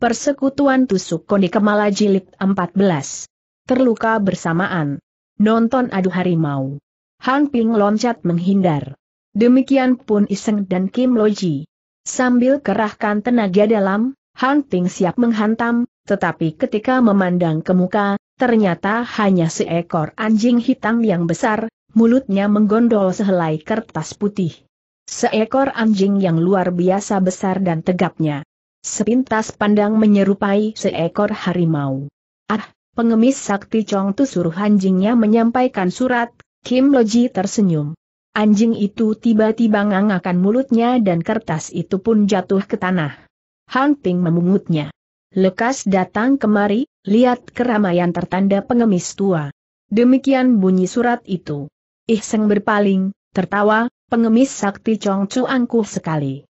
Persekutuan Tusuk Koni Kemala Jilid 14. Terluka bersamaan. Nonton adu harimau. Han Ping loncat menghindar. Demikian pun Iseng dan Kim Loji. Sambil kerahkan tenaga dalam, Han Ping siap menghantam, tetapi ketika memandang ke muka, ternyata hanya seekor anjing hitam yang besar, mulutnya menggondol sehelai kertas putih. Seekor anjing yang luar biasa besar dan tegapnya. Sepintas pandang menyerupai seekor harimau. Ah, pengemis sakti Chong Tu suruh anjingnya menyampaikan surat, Kim Loji tersenyum. Anjing itu tiba-tiba ngangakan mulutnya dan kertas itu pun jatuh ke tanah. Han Ping memungutnya. Lekas datang kemari, lihat keramaian tertanda pengemis tua. Demikian bunyi surat itu. Seng berpaling, tertawa, pengemis sakti Chong Chu angkuh sekali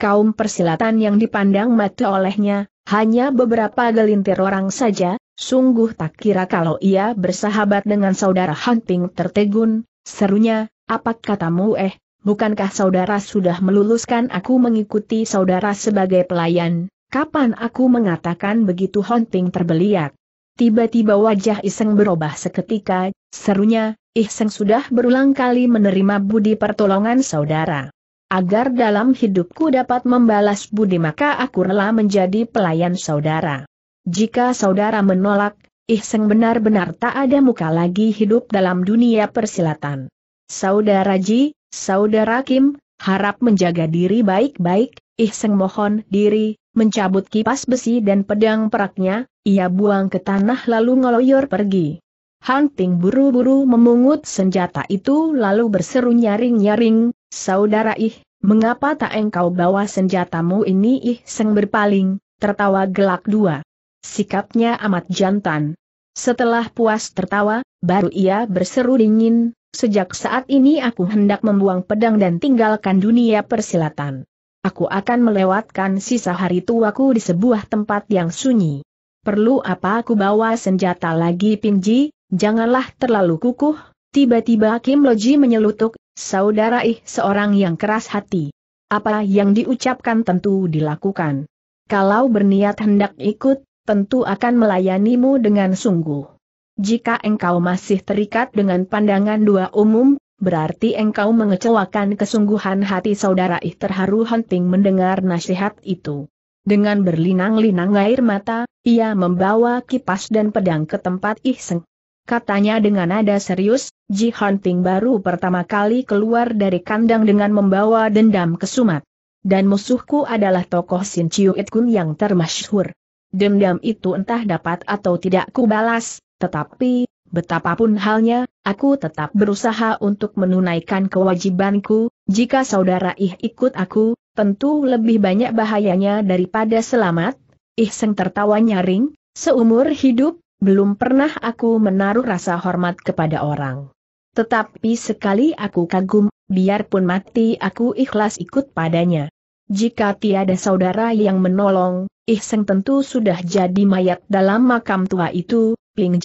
kaum persilatan yang dipandang mati olehnya, hanya beberapa gelintir orang saja, sungguh tak kira kalau ia bersahabat dengan saudara Hunting tertegun, serunya, apa katamu eh, bukankah saudara sudah meluluskan aku mengikuti saudara sebagai pelayan, kapan aku mengatakan begitu Hunting terbeliak? Tiba-tiba wajah Iseng berubah seketika, serunya, Iseng sudah berulang kali menerima budi pertolongan saudara agar dalam hidupku dapat membalas budi maka aku rela menjadi pelayan saudara. Jika saudara menolak, Ihseng benar-benar tak ada muka lagi hidup dalam dunia persilatan. Saudara Ji, Saudara Kim, harap menjaga diri baik-baik, Ihseng mohon diri, mencabut kipas besi dan pedang peraknya, ia buang ke tanah lalu ngeloyor pergi. Hunting buru-buru memungut senjata itu lalu berseru nyaring-nyaring, Saudara ih, mengapa tak engkau bawa senjatamu ini ih seng berpaling, tertawa gelak dua. Sikapnya amat jantan. Setelah puas tertawa, baru ia berseru dingin, sejak saat ini aku hendak membuang pedang dan tinggalkan dunia persilatan. Aku akan melewatkan sisa hari tuaku di sebuah tempat yang sunyi. Perlu apa aku bawa senjata lagi Pinji, janganlah terlalu kukuh, tiba-tiba Kim Loji menyelutuk, Saudara Ih seorang yang keras hati. Apa yang diucapkan tentu dilakukan. Kalau berniat hendak ikut, tentu akan melayanimu dengan sungguh. Jika engkau masih terikat dengan pandangan dua umum, berarti engkau mengecewakan kesungguhan hati saudara Ih terharu Hunting mendengar nasihat itu. Dengan berlinang-linang air mata, ia membawa kipas dan pedang ke tempat Seng katanya dengan nada serius, Ji Hunting baru pertama kali keluar dari kandang dengan membawa dendam ke Sumat. Dan musuhku adalah tokoh Sin Chiu It Kun yang termasyhur. Dendam itu entah dapat atau tidak ku balas. tetapi, betapapun halnya, aku tetap berusaha untuk menunaikan kewajibanku, jika saudara Ih ikut aku, tentu lebih banyak bahayanya daripada selamat. Ih Seng tertawa nyaring, seumur hidup, belum pernah aku menaruh rasa hormat kepada orang. Tetapi sekali aku kagum, biarpun mati aku ikhlas ikut padanya. Jika tiada saudara yang menolong, Ihseng tentu sudah jadi mayat dalam makam tua itu, Ping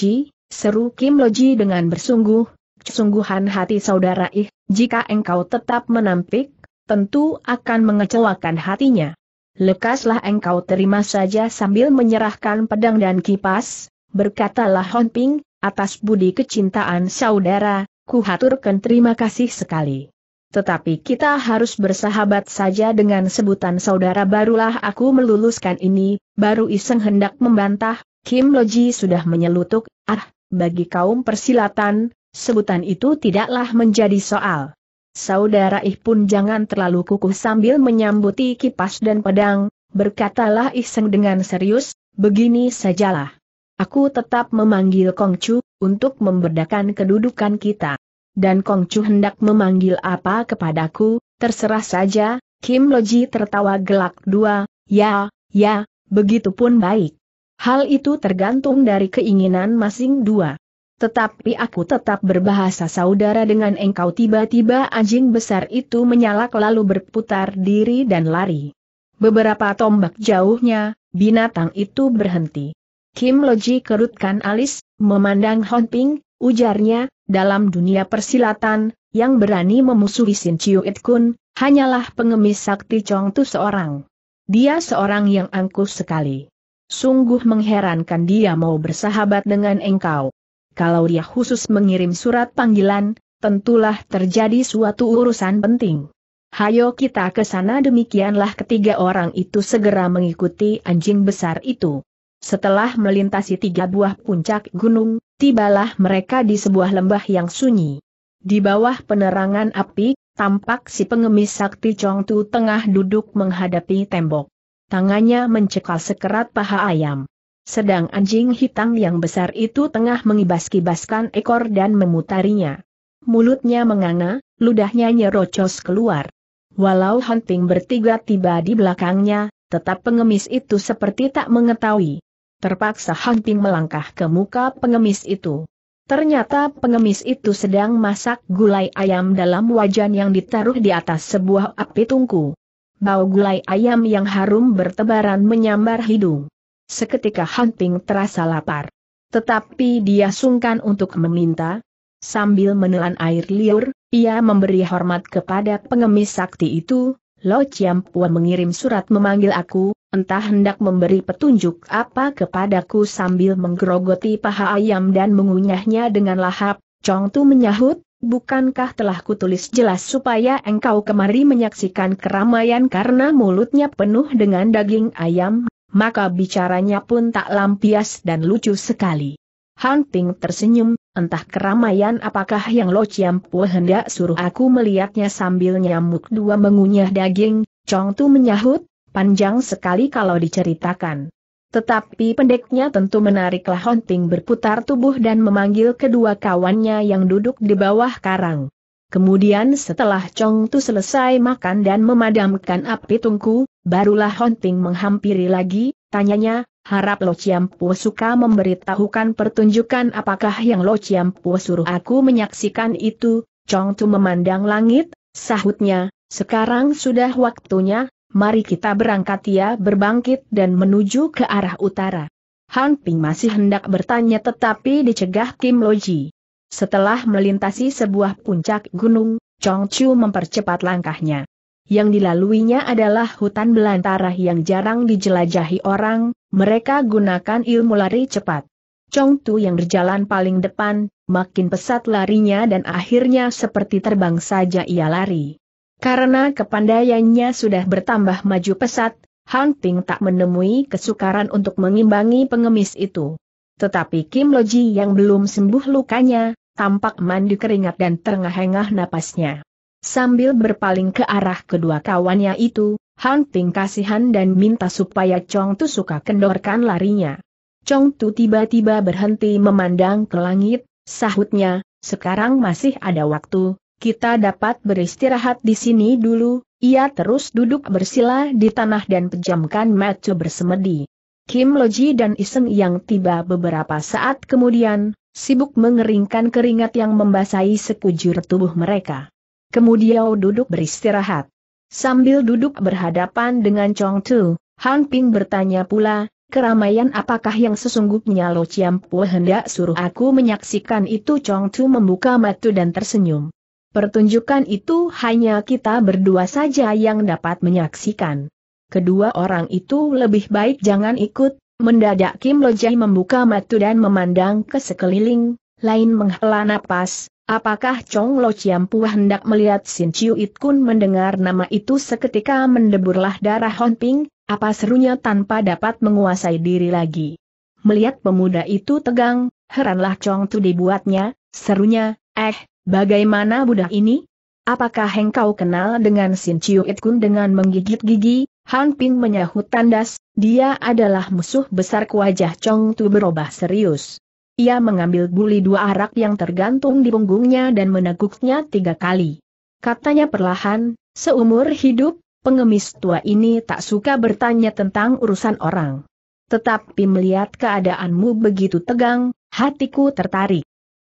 seru Kim Loji dengan bersungguh, kesungguhan hati saudara Ih, jika engkau tetap menampik, tentu akan mengecewakan hatinya. Lekaslah engkau terima saja sambil menyerahkan pedang dan kipas, berkatalah Ping atas budi kecintaan saudara, kuhaturkan terima kasih sekali. Tetapi kita harus bersahabat saja dengan sebutan saudara barulah aku meluluskan ini, baru iseng hendak membantah, Kim Loji sudah menyelutuk, ah, bagi kaum persilatan, sebutan itu tidaklah menjadi soal. Saudara Ih pun jangan terlalu kukuh sambil menyambuti kipas dan pedang, berkatalah Iseng dengan serius, begini sajalah. Aku tetap memanggil Kong untuk memberdakan kedudukan kita. Dan Kong hendak memanggil apa kepadaku, terserah saja, Kim Loji tertawa gelak dua, ya, ya, begitu pun baik. Hal itu tergantung dari keinginan masing dua. Tetapi aku tetap berbahasa saudara dengan engkau tiba-tiba anjing besar itu menyalak lalu berputar diri dan lari. Beberapa tombak jauhnya, binatang itu berhenti. Kim Loji kerutkan alis, memandang Hon Ping, ujarnya, dalam dunia persilatan, yang berani memusuhi Sin Chiu It Kun, hanyalah pengemis sakti Chong Tu seorang. Dia seorang yang angkuh sekali. Sungguh mengherankan dia mau bersahabat dengan engkau. Kalau dia khusus mengirim surat panggilan, tentulah terjadi suatu urusan penting. Hayo kita ke sana demikianlah ketiga orang itu segera mengikuti anjing besar itu. Setelah melintasi tiga buah puncak gunung, tibalah mereka di sebuah lembah yang sunyi. Di bawah penerangan api, tampak si pengemis sakti Chongtu tengah duduk menghadapi tembok. Tangannya mencekal sekerat paha ayam. Sedang anjing hitam yang besar itu tengah mengibas-kibaskan ekor dan memutarinya. Mulutnya menganga, ludahnya nyerocos keluar. Walau Hunting bertiga tiba di belakangnya, tetap pengemis itu seperti tak mengetahui. Terpaksa Hangping melangkah ke muka pengemis itu. Ternyata pengemis itu sedang masak gulai ayam dalam wajan yang ditaruh di atas sebuah api tungku. Bau gulai ayam yang harum bertebaran menyambar hidung. Seketika Hangping terasa lapar. Tetapi dia sungkan untuk meminta. Sambil menelan air liur, ia memberi hormat kepada pengemis sakti itu, Lo Chiam Pua mengirim surat memanggil aku, entah hendak memberi petunjuk apa kepadaku sambil menggerogoti paha ayam dan mengunyahnya dengan lahap, Chong Tu menyahut, bukankah telah kutulis jelas supaya engkau kemari menyaksikan keramaian karena mulutnya penuh dengan daging ayam, maka bicaranya pun tak lampias dan lucu sekali. Han Ping tersenyum, entah keramaian apakah yang Lo Chiam hendak suruh aku melihatnya sambil nyamuk dua mengunyah daging, Chong Tu menyahut, panjang sekali kalau diceritakan. Tetapi pendeknya tentu menariklah Hunting berputar tubuh dan memanggil kedua kawannya yang duduk di bawah karang. Kemudian setelah Chong Tu selesai makan dan memadamkan api tungku, barulah Hunting menghampiri lagi, tanyanya, harap Lo Chiampu suka memberitahukan pertunjukan apakah yang Lo Chiampu suruh aku menyaksikan itu, Chong Tu memandang langit, sahutnya, sekarang sudah waktunya, mari kita berangkat ya, berbangkit dan menuju ke arah utara. Han Ping masih hendak bertanya tetapi dicegah Kim Loji. Setelah melintasi sebuah puncak gunung, Chong Chu mempercepat langkahnya. Yang dilaluinya adalah hutan belantara yang jarang dijelajahi orang, mereka gunakan ilmu lari cepat. Chong Tu yang berjalan paling depan, makin pesat larinya dan akhirnya seperti terbang saja ia lari. Karena kepandaiannya sudah bertambah maju pesat, Hunting tak menemui kesukaran untuk mengimbangi pengemis itu. Tetapi Kim Loji yang belum sembuh lukanya, tampak mandi keringat dan terengah-engah napasnya. Sambil berpaling ke arah kedua kawannya itu, Hunting kasihan dan minta supaya Chong Tu suka kendorkan larinya. Chong Tu tiba-tiba berhenti memandang ke langit, sahutnya, sekarang masih ada waktu, kita dapat beristirahat di sini dulu, ia terus duduk bersila di tanah dan pejamkan mata bersemedi. Kim Loji dan Iseng yang tiba beberapa saat kemudian, sibuk mengeringkan keringat yang membasahi sekujur tubuh mereka. Kemudian duduk beristirahat. Sambil duduk berhadapan dengan Chong Tu, Han Ping bertanya pula, keramaian apakah yang sesungguhnya Lo Chiam Pua hendak suruh aku menyaksikan itu Chong Tu membuka mata dan tersenyum. Pertunjukan itu hanya kita berdua saja yang dapat menyaksikan. Kedua orang itu lebih baik jangan ikut, mendadak Kim Lojai membuka mata dan memandang ke sekeliling, lain menghela napas, apakah Chong Lo Chiam Pua hendak melihat Sin Chiu It Kun mendengar nama itu seketika mendeburlah darah Hon Ping, apa serunya tanpa dapat menguasai diri lagi. Melihat pemuda itu tegang, heranlah Chong Tu dibuatnya, serunya, eh, Bagaimana budak ini? Apakah hengkau kenal dengan Sin Chiu It Kun dengan menggigit gigi? Han Ping menyahut tandas, dia adalah musuh besar ke wajah Chong Tu berubah serius. Ia mengambil buli dua arak yang tergantung di punggungnya dan meneguknya tiga kali. Katanya perlahan, seumur hidup, pengemis tua ini tak suka bertanya tentang urusan orang. Tetapi melihat keadaanmu begitu tegang, hatiku tertarik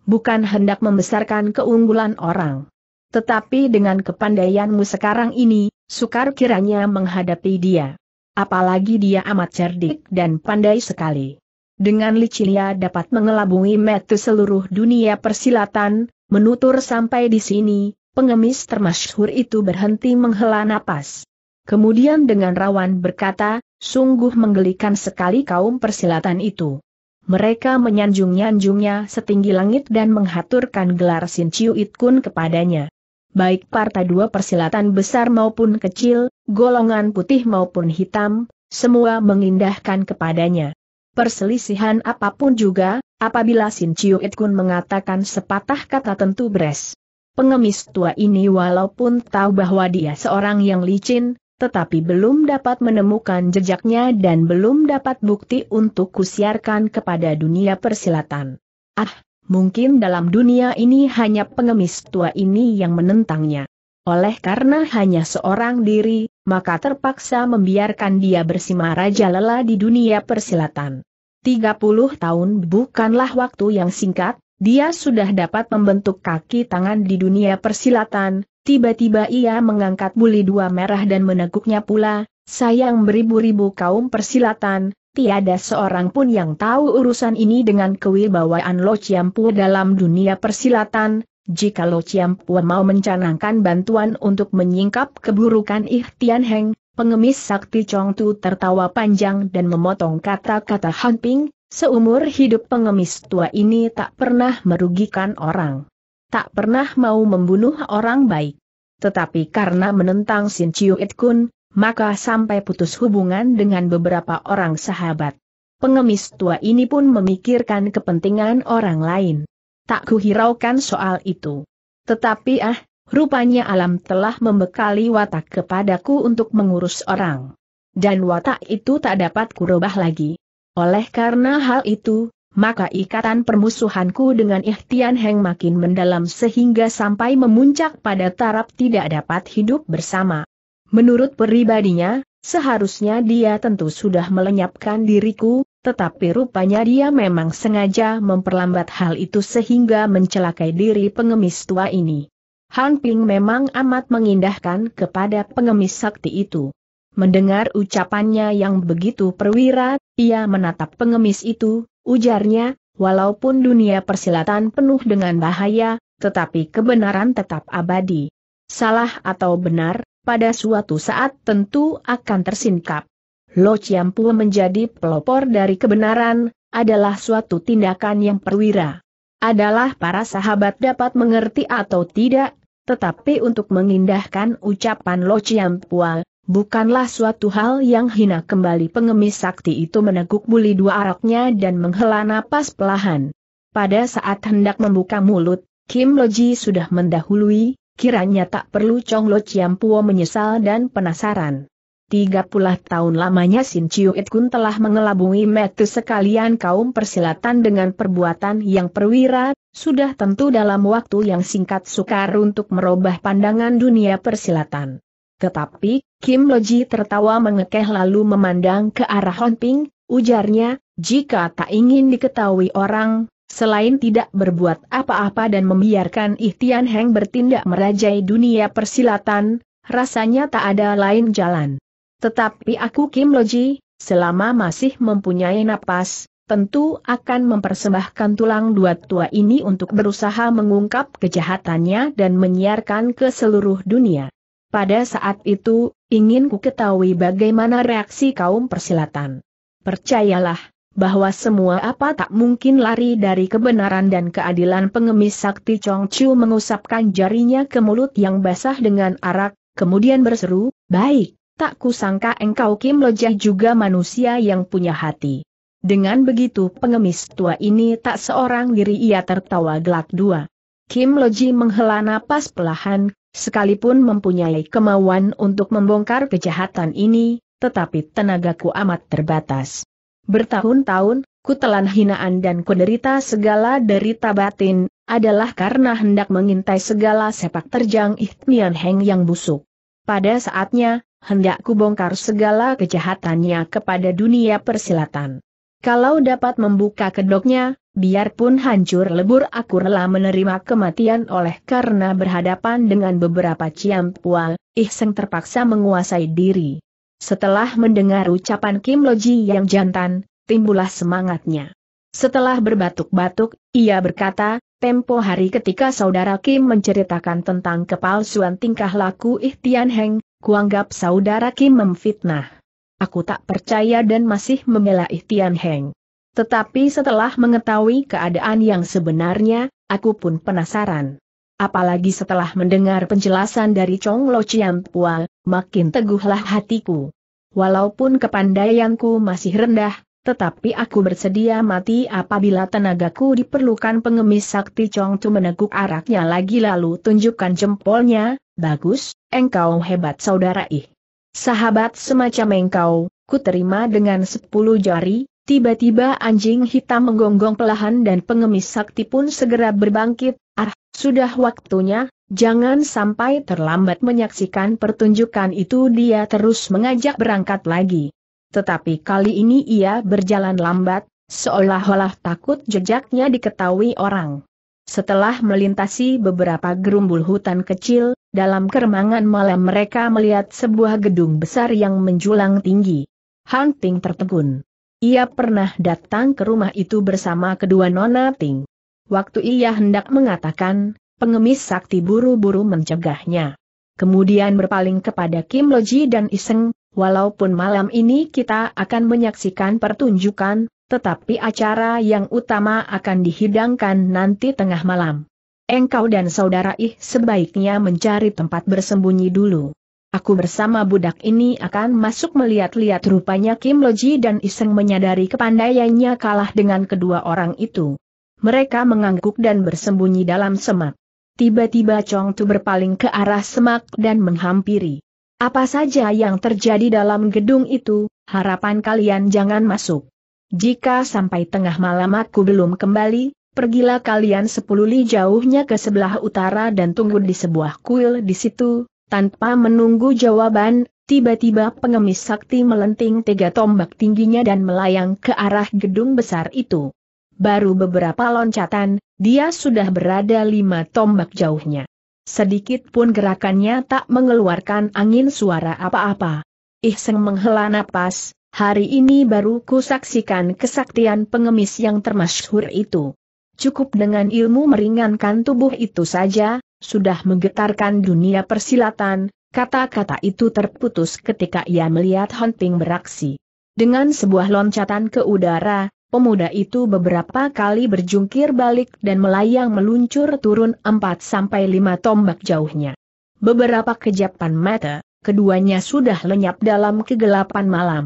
bukan hendak membesarkan keunggulan orang. Tetapi dengan kepandaianmu sekarang ini, sukar kiranya menghadapi dia. Apalagi dia amat cerdik dan pandai sekali. Dengan licinnya dapat mengelabungi metu seluruh dunia persilatan, menutur sampai di sini, pengemis termasyhur itu berhenti menghela napas. Kemudian dengan rawan berkata, sungguh menggelikan sekali kaum persilatan itu. Mereka menyanjung-nyanjungnya setinggi langit dan menghaturkan gelar Sin Chiu It Kun kepadanya. Baik partai dua persilatan besar maupun kecil, golongan putih maupun hitam, semua mengindahkan kepadanya. Perselisihan apapun juga, apabila Sin Chiu It Kun mengatakan sepatah kata tentu beres. Pengemis tua ini walaupun tahu bahwa dia seorang yang licin, tetapi belum dapat menemukan jejaknya dan belum dapat bukti untuk kusiarkan kepada dunia persilatan. Ah, mungkin dalam dunia ini hanya pengemis tua ini yang menentangnya. Oleh karena hanya seorang diri, maka terpaksa membiarkan dia bersima raja lela di dunia persilatan. 30 tahun bukanlah waktu yang singkat, dia sudah dapat membentuk kaki tangan di dunia persilatan, Tiba-tiba ia mengangkat buli dua merah dan meneguknya pula, sayang beribu-ribu kaum persilatan, tiada seorang pun yang tahu urusan ini dengan kewibawaan Lo Chiampu dalam dunia persilatan, jika Lo Chiampu mau mencanangkan bantuan untuk menyingkap keburukan Ih Heng, pengemis sakti Chong Tu tertawa panjang dan memotong kata-kata Han Ping, seumur hidup pengemis tua ini tak pernah merugikan orang tak pernah mau membunuh orang baik. Tetapi karena menentang Sin Chiu It Kun, maka sampai putus hubungan dengan beberapa orang sahabat. Pengemis tua ini pun memikirkan kepentingan orang lain. Tak kuhiraukan soal itu. Tetapi ah, rupanya alam telah membekali watak kepadaku untuk mengurus orang. Dan watak itu tak dapat kurubah lagi. Oleh karena hal itu, maka ikatan permusuhanku dengan Ihtian Heng makin mendalam sehingga sampai memuncak pada taraf tidak dapat hidup bersama. Menurut pribadinya, seharusnya dia tentu sudah melenyapkan diriku, tetapi rupanya dia memang sengaja memperlambat hal itu sehingga mencelakai diri pengemis tua ini. Han Ping memang amat mengindahkan kepada pengemis sakti itu. Mendengar ucapannya yang begitu perwira, ia menatap pengemis itu, ujarnya, walaupun dunia persilatan penuh dengan bahaya, tetapi kebenaran tetap abadi. Salah atau benar, pada suatu saat tentu akan tersingkap. Lo Ciampu menjadi pelopor dari kebenaran, adalah suatu tindakan yang perwira. Adalah para sahabat dapat mengerti atau tidak, tetapi untuk mengindahkan ucapan Lo Chiampu, bukanlah suatu hal yang hina kembali pengemis sakti itu meneguk buli dua araknya dan menghela napas pelahan. Pada saat hendak membuka mulut, Kim Loji sudah mendahului, kiranya tak perlu Chong Lo Chiam menyesal dan penasaran. Tiga puluh tahun lamanya Sin Chiu It Kun telah mengelabui metu sekalian kaum persilatan dengan perbuatan yang perwira, sudah tentu dalam waktu yang singkat sukar untuk merubah pandangan dunia persilatan. Tetapi, Kim Loji tertawa mengekeh lalu memandang ke arah Ping, ujarnya, jika tak ingin diketahui orang, selain tidak berbuat apa-apa dan membiarkan Ihtian Heng bertindak merajai dunia persilatan, rasanya tak ada lain jalan. Tetapi aku Kim Loji, selama masih mempunyai napas, tentu akan mempersembahkan tulang dua tua ini untuk berusaha mengungkap kejahatannya dan menyiarkan ke seluruh dunia. Pada saat itu, ingin ku ketahui bagaimana reaksi kaum persilatan. Percayalah, bahwa semua apa tak mungkin lari dari kebenaran dan keadilan pengemis sakti Chong Chu mengusapkan jarinya ke mulut yang basah dengan arak, kemudian berseru, baik, tak kusangka engkau Kim Lojah juga manusia yang punya hati. Dengan begitu pengemis tua ini tak seorang diri ia tertawa gelak dua. Kim Loji menghela napas pelahan, Sekalipun mempunyai kemauan untuk membongkar kejahatan ini, tetapi tenagaku amat terbatas. Bertahun-tahun, ku telan hinaan dan kuderita segala derita batin, adalah karena hendak mengintai segala sepak terjang Ikhtian Heng yang busuk. Pada saatnya, hendak ku bongkar segala kejahatannya kepada dunia persilatan. Kalau dapat membuka kedoknya, biarpun hancur lebur aku rela menerima kematian oleh karena berhadapan dengan beberapa ciampual, Ihseng terpaksa menguasai diri. Setelah mendengar ucapan Kim Loji yang jantan, timbullah semangatnya. Setelah berbatuk-batuk, ia berkata, tempo hari ketika saudara Kim menceritakan tentang kepalsuan tingkah laku Tian Heng, kuanggap saudara Kim memfitnah aku tak percaya dan masih membela Tian Heng. Tetapi setelah mengetahui keadaan yang sebenarnya, aku pun penasaran. Apalagi setelah mendengar penjelasan dari Chong Lo Chiam Pua, makin teguhlah hatiku. Walaupun kepandaianku masih rendah, tetapi aku bersedia mati apabila tenagaku diperlukan pengemis sakti Chong Tu meneguk araknya lagi lalu tunjukkan jempolnya, bagus, engkau hebat saudara ih. Sahabat semacam engkau, ku terima dengan sepuluh jari, tiba-tiba anjing hitam menggonggong pelahan dan pengemis sakti pun segera berbangkit, ah, sudah waktunya, jangan sampai terlambat menyaksikan pertunjukan itu dia terus mengajak berangkat lagi. Tetapi kali ini ia berjalan lambat, seolah-olah takut jejaknya diketahui orang. Setelah melintasi beberapa gerumbul hutan kecil, dalam keremangan malam mereka melihat sebuah gedung besar yang menjulang tinggi. Han Ting tertegun. Ia pernah datang ke rumah itu bersama kedua nona Ting. Waktu ia hendak mengatakan, pengemis sakti buru-buru mencegahnya. Kemudian berpaling kepada Kim Loji dan Iseng, walaupun malam ini kita akan menyaksikan pertunjukan, tetapi acara yang utama akan dihidangkan nanti tengah malam engkau dan saudara ih sebaiknya mencari tempat bersembunyi dulu. Aku bersama budak ini akan masuk melihat-lihat rupanya Kim Loji dan Iseng menyadari kepandaiannya kalah dengan kedua orang itu. Mereka mengangguk dan bersembunyi dalam semak. Tiba-tiba Chong Tu berpaling ke arah semak dan menghampiri. Apa saja yang terjadi dalam gedung itu, harapan kalian jangan masuk. Jika sampai tengah malam aku belum kembali, Pergilah kalian sepuluh li jauhnya ke sebelah utara dan tunggu di sebuah kuil di situ, tanpa menunggu jawaban, tiba-tiba pengemis sakti melenting tiga tombak tingginya dan melayang ke arah gedung besar itu. Baru beberapa loncatan, dia sudah berada lima tombak jauhnya. Sedikit pun gerakannya tak mengeluarkan angin suara apa-apa. Ihseng menghela napas, hari ini baru kusaksikan kesaktian pengemis yang termasyhur itu. Cukup dengan ilmu meringankan tubuh itu saja, sudah menggetarkan dunia persilatan, kata-kata itu terputus ketika ia melihat hunting beraksi. Dengan sebuah loncatan ke udara, pemuda itu beberapa kali berjungkir balik dan melayang meluncur turun 4-5 tombak jauhnya. Beberapa kejapan mata, keduanya sudah lenyap dalam kegelapan malam.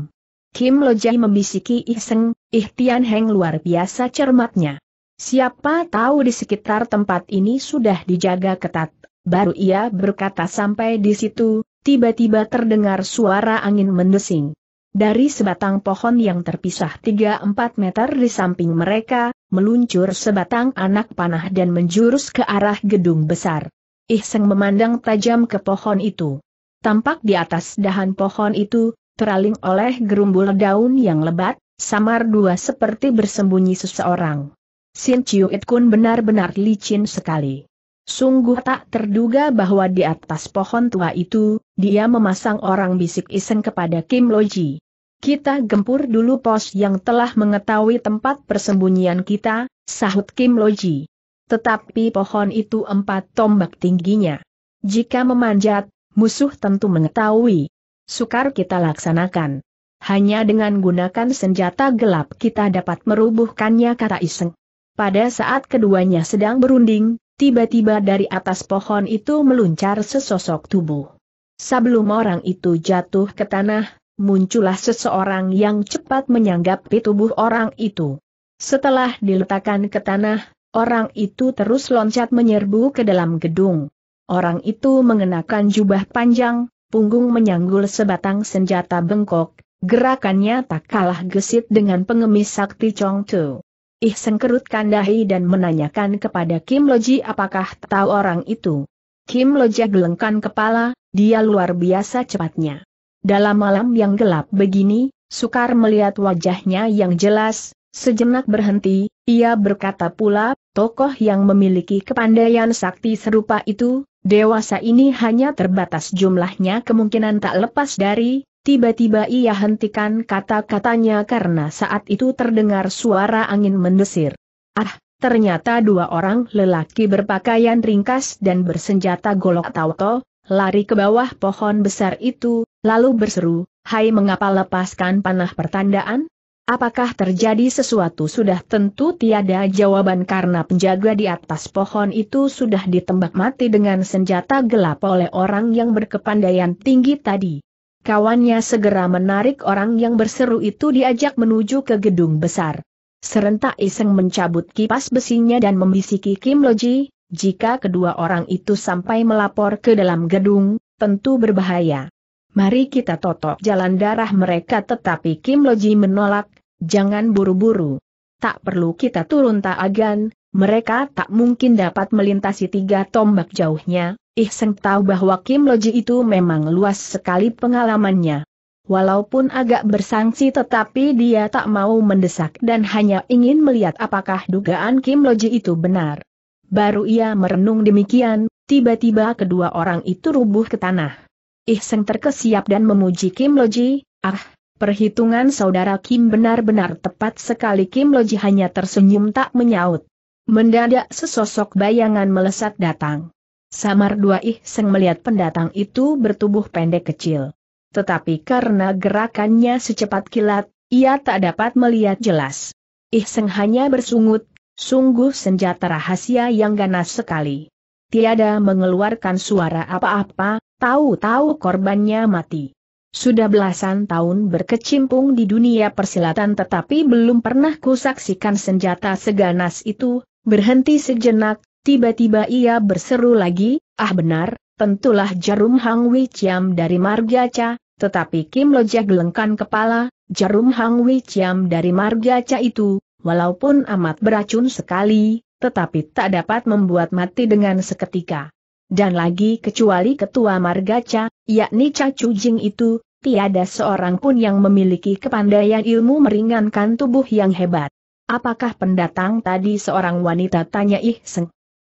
Kim Lojai membisiki Ihseng, Ihtian Heng luar biasa cermatnya. Siapa tahu di sekitar tempat ini sudah dijaga ketat. Baru ia berkata sampai di situ, tiba-tiba terdengar suara angin mendesing. Dari sebatang pohon yang terpisah 3-4 meter di samping mereka, meluncur sebatang anak panah dan menjurus ke arah gedung besar. Ihseng memandang tajam ke pohon itu. Tampak di atas dahan pohon itu, teraling oleh gerumbul daun yang lebat, samar dua seperti bersembunyi seseorang. Sin Chiu It Kun benar-benar licin sekali. Sungguh tak terduga bahwa di atas pohon tua itu, dia memasang orang bisik iseng kepada Kim Loji. Kita gempur dulu pos yang telah mengetahui tempat persembunyian kita, sahut Kim Loji. Tetapi pohon itu empat tombak tingginya. Jika memanjat, musuh tentu mengetahui. Sukar kita laksanakan. Hanya dengan gunakan senjata gelap kita dapat merubuhkannya kata iseng. Pada saat keduanya sedang berunding, tiba-tiba dari atas pohon itu meluncar sesosok tubuh. Sebelum orang itu jatuh ke tanah, muncullah seseorang yang cepat menyanggapi tubuh orang itu. Setelah diletakkan ke tanah, orang itu terus loncat menyerbu ke dalam gedung. Orang itu mengenakan jubah panjang, punggung menyanggul sebatang senjata bengkok, gerakannya tak kalah gesit dengan pengemis sakti Chong Tu. Ih sengkerutkan dahi dan menanyakan kepada Kim Loji apakah tahu orang itu. Kim Loji gelengkan kepala, dia luar biasa cepatnya. Dalam malam yang gelap begini, sukar melihat wajahnya yang jelas, sejenak berhenti, ia berkata pula, tokoh yang memiliki kepandaian sakti serupa itu, dewasa ini hanya terbatas jumlahnya kemungkinan tak lepas dari Tiba-tiba ia hentikan kata-katanya karena saat itu terdengar suara angin mendesir. Ah, ternyata dua orang lelaki berpakaian ringkas dan bersenjata golok tauto, lari ke bawah pohon besar itu, lalu berseru, Hai mengapa lepaskan panah pertandaan? Apakah terjadi sesuatu sudah tentu tiada jawaban karena penjaga di atas pohon itu sudah ditembak mati dengan senjata gelap oleh orang yang berkepandaian tinggi tadi. Kawannya segera menarik orang yang berseru itu diajak menuju ke gedung besar. Serentak iseng mencabut kipas besinya dan membisiki Kim Loji, jika kedua orang itu sampai melapor ke dalam gedung, tentu berbahaya. Mari kita totok jalan darah mereka tetapi Kim Loji menolak, jangan buru-buru. Tak perlu kita turun tak agan, mereka tak mungkin dapat melintasi tiga tombak jauhnya, Ihseng tahu bahwa Kim Loji itu memang luas sekali pengalamannya. Walaupun agak bersangsi tetapi dia tak mau mendesak dan hanya ingin melihat apakah dugaan Kim Loji itu benar. Baru ia merenung demikian, tiba-tiba kedua orang itu rubuh ke tanah. Ihseng terkesiap dan memuji Kim Loji, ah, perhitungan saudara Kim benar-benar tepat sekali Kim Loji hanya tersenyum tak menyaut. Mendadak sesosok bayangan melesat datang. Samar Dua Ih Seng melihat pendatang itu bertubuh pendek kecil. Tetapi karena gerakannya secepat kilat, ia tak dapat melihat jelas. Ih Seng hanya bersungut, sungguh senjata rahasia yang ganas sekali. Tiada mengeluarkan suara apa-apa, tahu-tahu korbannya mati. Sudah belasan tahun berkecimpung di dunia persilatan tetapi belum pernah kusaksikan senjata seganas itu, berhenti sejenak, Tiba-tiba ia berseru lagi, ah benar, tentulah jarum Hang Wei Chiam dari Margaca, tetapi Kim Loja gelengkan kepala, jarum Hang Wei Chiam dari Margaca itu, walaupun amat beracun sekali, tetapi tak dapat membuat mati dengan seketika. Dan lagi kecuali ketua Margaca, yakni Cacu Jing itu, tiada seorang pun yang memiliki kepandaian ilmu meringankan tubuh yang hebat. Apakah pendatang tadi seorang wanita tanya Ih Seng?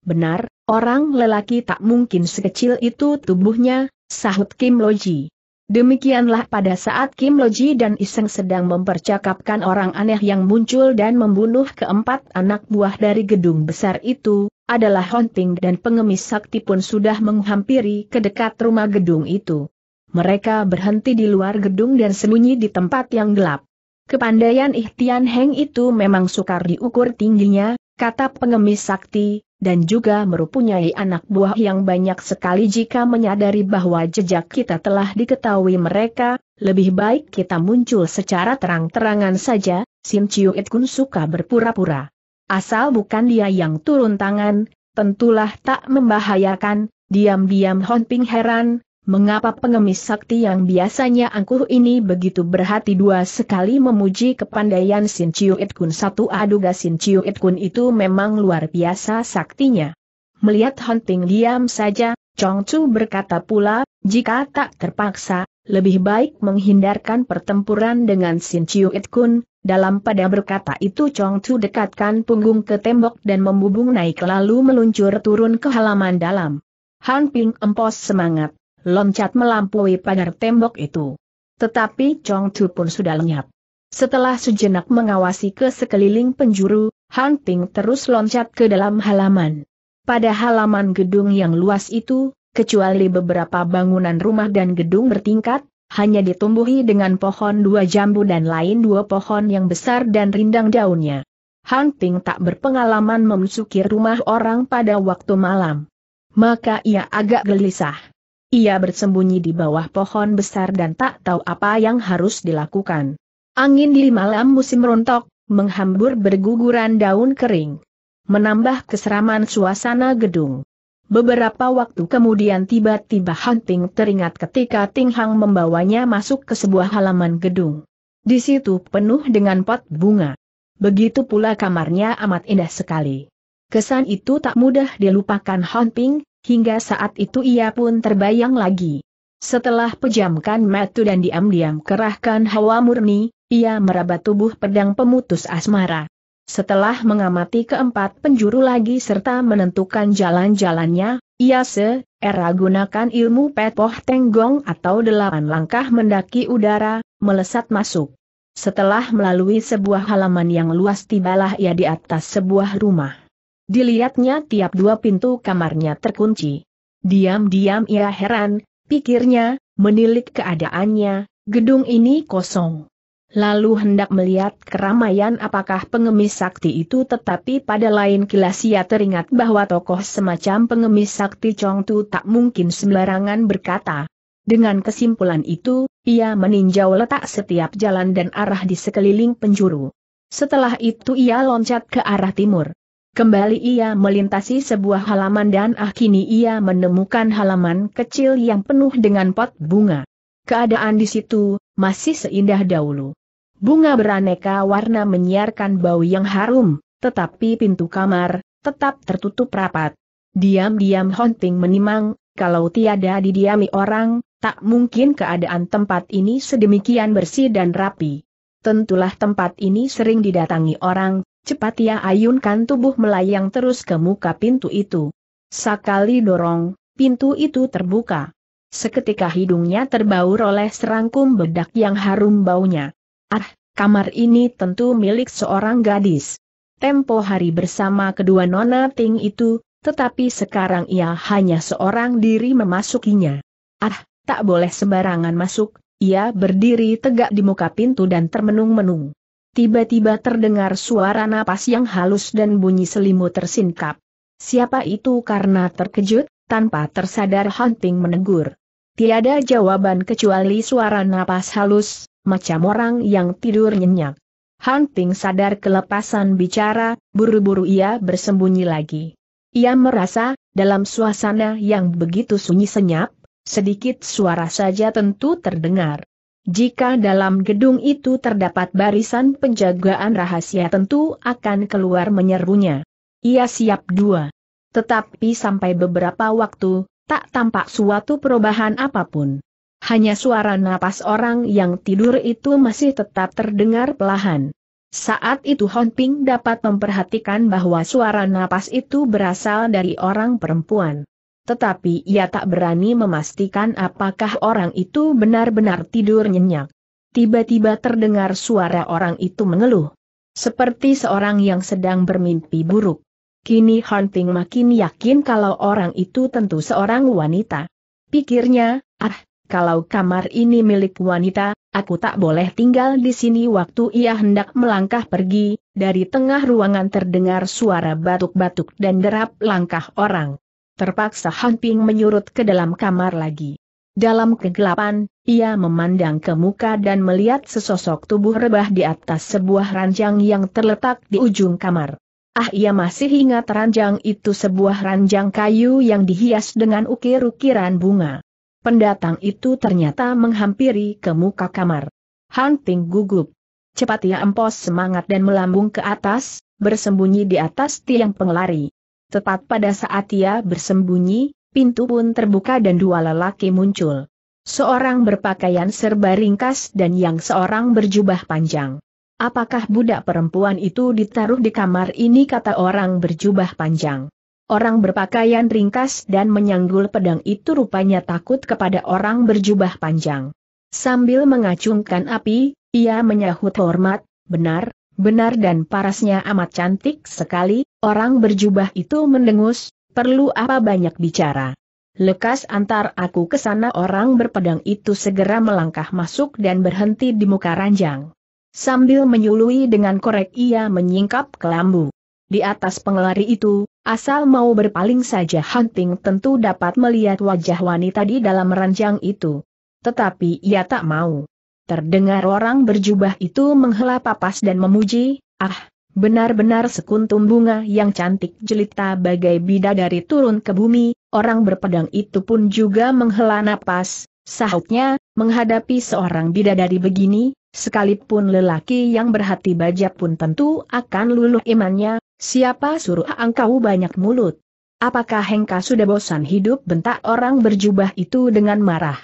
Benar, orang lelaki tak mungkin sekecil itu tubuhnya, sahut Kim Loji. Demikianlah pada saat Kim Loji dan Iseng sedang mempercakapkan orang aneh yang muncul dan membunuh keempat anak buah dari gedung besar itu, adalah Honting dan pengemis sakti pun sudah menghampiri ke dekat rumah gedung itu. Mereka berhenti di luar gedung dan sembunyi di tempat yang gelap. Kepandaian Ihtian Heng itu memang sukar diukur tingginya, kata pengemis sakti, dan juga merupunyai anak buah yang banyak sekali jika menyadari bahwa jejak kita telah diketahui mereka, lebih baik kita muncul secara terang-terangan saja, Sin Chiu It Kun suka berpura-pura. Asal bukan dia yang turun tangan, tentulah tak membahayakan, diam-diam Hon Ping heran, Mengapa pengemis sakti yang biasanya angkuh ini begitu berhati dua sekali memuji kepandaian Sin Chiu It Kun satu aduga Sin Chiu It Kun itu memang luar biasa saktinya. Melihat Hunting diam saja, Chong Chu berkata pula, jika tak terpaksa, lebih baik menghindarkan pertempuran dengan Sin Chiu It Kun, dalam pada berkata itu Chong Chu dekatkan punggung ke tembok dan membubung naik lalu meluncur turun ke halaman dalam. Han Ping empos semangat loncat melampaui pagar tembok itu. Tetapi Chong Tu pun sudah lenyap. Setelah sejenak mengawasi ke sekeliling penjuru, Han Ping terus loncat ke dalam halaman. Pada halaman gedung yang luas itu, kecuali beberapa bangunan rumah dan gedung bertingkat, hanya ditumbuhi dengan pohon dua jambu dan lain dua pohon yang besar dan rindang daunnya. Han Ping tak berpengalaman memasuki rumah orang pada waktu malam. Maka ia agak gelisah. Ia bersembunyi di bawah pohon besar dan tak tahu apa yang harus dilakukan. Angin di malam musim rontok, menghambur berguguran daun kering. Menambah keseraman suasana gedung. Beberapa waktu kemudian tiba-tiba Han Ting teringat ketika Ting Hang membawanya masuk ke sebuah halaman gedung. Di situ penuh dengan pot bunga. Begitu pula kamarnya amat indah sekali. Kesan itu tak mudah dilupakan Han Ping, Hingga saat itu ia pun terbayang lagi. Setelah pejamkan matu dan diam-diam kerahkan hawa murni, ia meraba tubuh pedang pemutus asmara. Setelah mengamati keempat penjuru lagi serta menentukan jalan-jalannya, ia se era gunakan ilmu pepoh tenggong atau delapan langkah mendaki udara, melesat masuk. Setelah melalui sebuah halaman yang luas tibalah ia di atas sebuah rumah. Dilihatnya tiap dua pintu kamarnya terkunci. Diam-diam ia heran, pikirnya, menilik keadaannya, gedung ini kosong. Lalu hendak melihat keramaian apakah pengemis sakti itu tetapi pada lain kilas ia teringat bahwa tokoh semacam pengemis sakti Chongtu tak mungkin sembarangan berkata. Dengan kesimpulan itu, ia meninjau letak setiap jalan dan arah di sekeliling penjuru. Setelah itu ia loncat ke arah timur. Kembali ia melintasi sebuah halaman dan akhirnya ah, ia menemukan halaman kecil yang penuh dengan pot bunga. Keadaan di situ masih seindah dahulu. Bunga beraneka warna menyiarkan bau yang harum, tetapi pintu kamar tetap tertutup rapat. Diam-diam Honting menimang, kalau tiada didiami orang, tak mungkin keadaan tempat ini sedemikian bersih dan rapi. Tentulah tempat ini sering didatangi orang, Cepat ia ya, ayunkan tubuh melayang terus ke muka pintu itu. Sekali dorong, pintu itu terbuka. Seketika hidungnya terbaur oleh serangkum bedak yang harum baunya. Ah, kamar ini tentu milik seorang gadis. Tempo hari bersama kedua nona ting itu, tetapi sekarang ia hanya seorang diri memasukinya. Ah, tak boleh sembarangan masuk, ia berdiri tegak di muka pintu dan termenung-menung. Tiba-tiba terdengar suara napas yang halus dan bunyi selimut tersingkap. Siapa itu karena terkejut, tanpa tersadar Hunting menegur. Tiada jawaban kecuali suara napas halus, macam orang yang tidur nyenyak. Hunting sadar kelepasan bicara, buru-buru ia bersembunyi lagi. Ia merasa, dalam suasana yang begitu sunyi senyap, sedikit suara saja tentu terdengar. Jika dalam gedung itu terdapat barisan penjagaan rahasia tentu akan keluar menyerbunya. Ia siap dua. Tetapi sampai beberapa waktu, tak tampak suatu perubahan apapun. Hanya suara napas orang yang tidur itu masih tetap terdengar pelahan. Saat itu Hon Ping dapat memperhatikan bahwa suara napas itu berasal dari orang perempuan tetapi ia tak berani memastikan apakah orang itu benar-benar tidur nyenyak. Tiba-tiba terdengar suara orang itu mengeluh. Seperti seorang yang sedang bermimpi buruk. Kini Hunting makin yakin kalau orang itu tentu seorang wanita. Pikirnya, ah, kalau kamar ini milik wanita, aku tak boleh tinggal di sini waktu ia hendak melangkah pergi, dari tengah ruangan terdengar suara batuk-batuk dan derap langkah orang. Terpaksa Han Ping menyurut ke dalam kamar lagi. Dalam kegelapan, ia memandang ke muka dan melihat sesosok tubuh rebah di atas sebuah ranjang yang terletak di ujung kamar. Ah ia masih ingat ranjang itu sebuah ranjang kayu yang dihias dengan ukir-ukiran bunga. Pendatang itu ternyata menghampiri ke muka kamar. Han Ping gugup. Cepat ia empos semangat dan melambung ke atas, bersembunyi di atas tiang pengelari. Tepat pada saat ia bersembunyi, pintu pun terbuka dan dua lelaki muncul. Seorang berpakaian serba ringkas dan yang seorang berjubah panjang. Apakah budak perempuan itu ditaruh di kamar ini kata orang berjubah panjang. Orang berpakaian ringkas dan menyanggul pedang itu rupanya takut kepada orang berjubah panjang. Sambil mengacungkan api, ia menyahut hormat, benar, Benar dan parasnya amat cantik sekali, orang berjubah itu mendengus, perlu apa banyak bicara. Lekas antar aku ke sana orang berpedang itu segera melangkah masuk dan berhenti di muka ranjang. Sambil menyului dengan korek ia menyingkap kelambu. Di atas pengelari itu, asal mau berpaling saja Hunting tentu dapat melihat wajah wanita di dalam ranjang itu. Tetapi ia tak mau. Terdengar orang berjubah itu menghela papas dan memuji, ah, benar-benar sekuntum bunga yang cantik jelita bagai bidadari turun ke bumi, orang berpedang itu pun juga menghela napas, sahutnya, menghadapi seorang bidadari begini, sekalipun lelaki yang berhati baja pun tentu akan luluh imannya, siapa suruh engkau banyak mulut. Apakah Hengka sudah bosan hidup bentak orang berjubah itu dengan marah?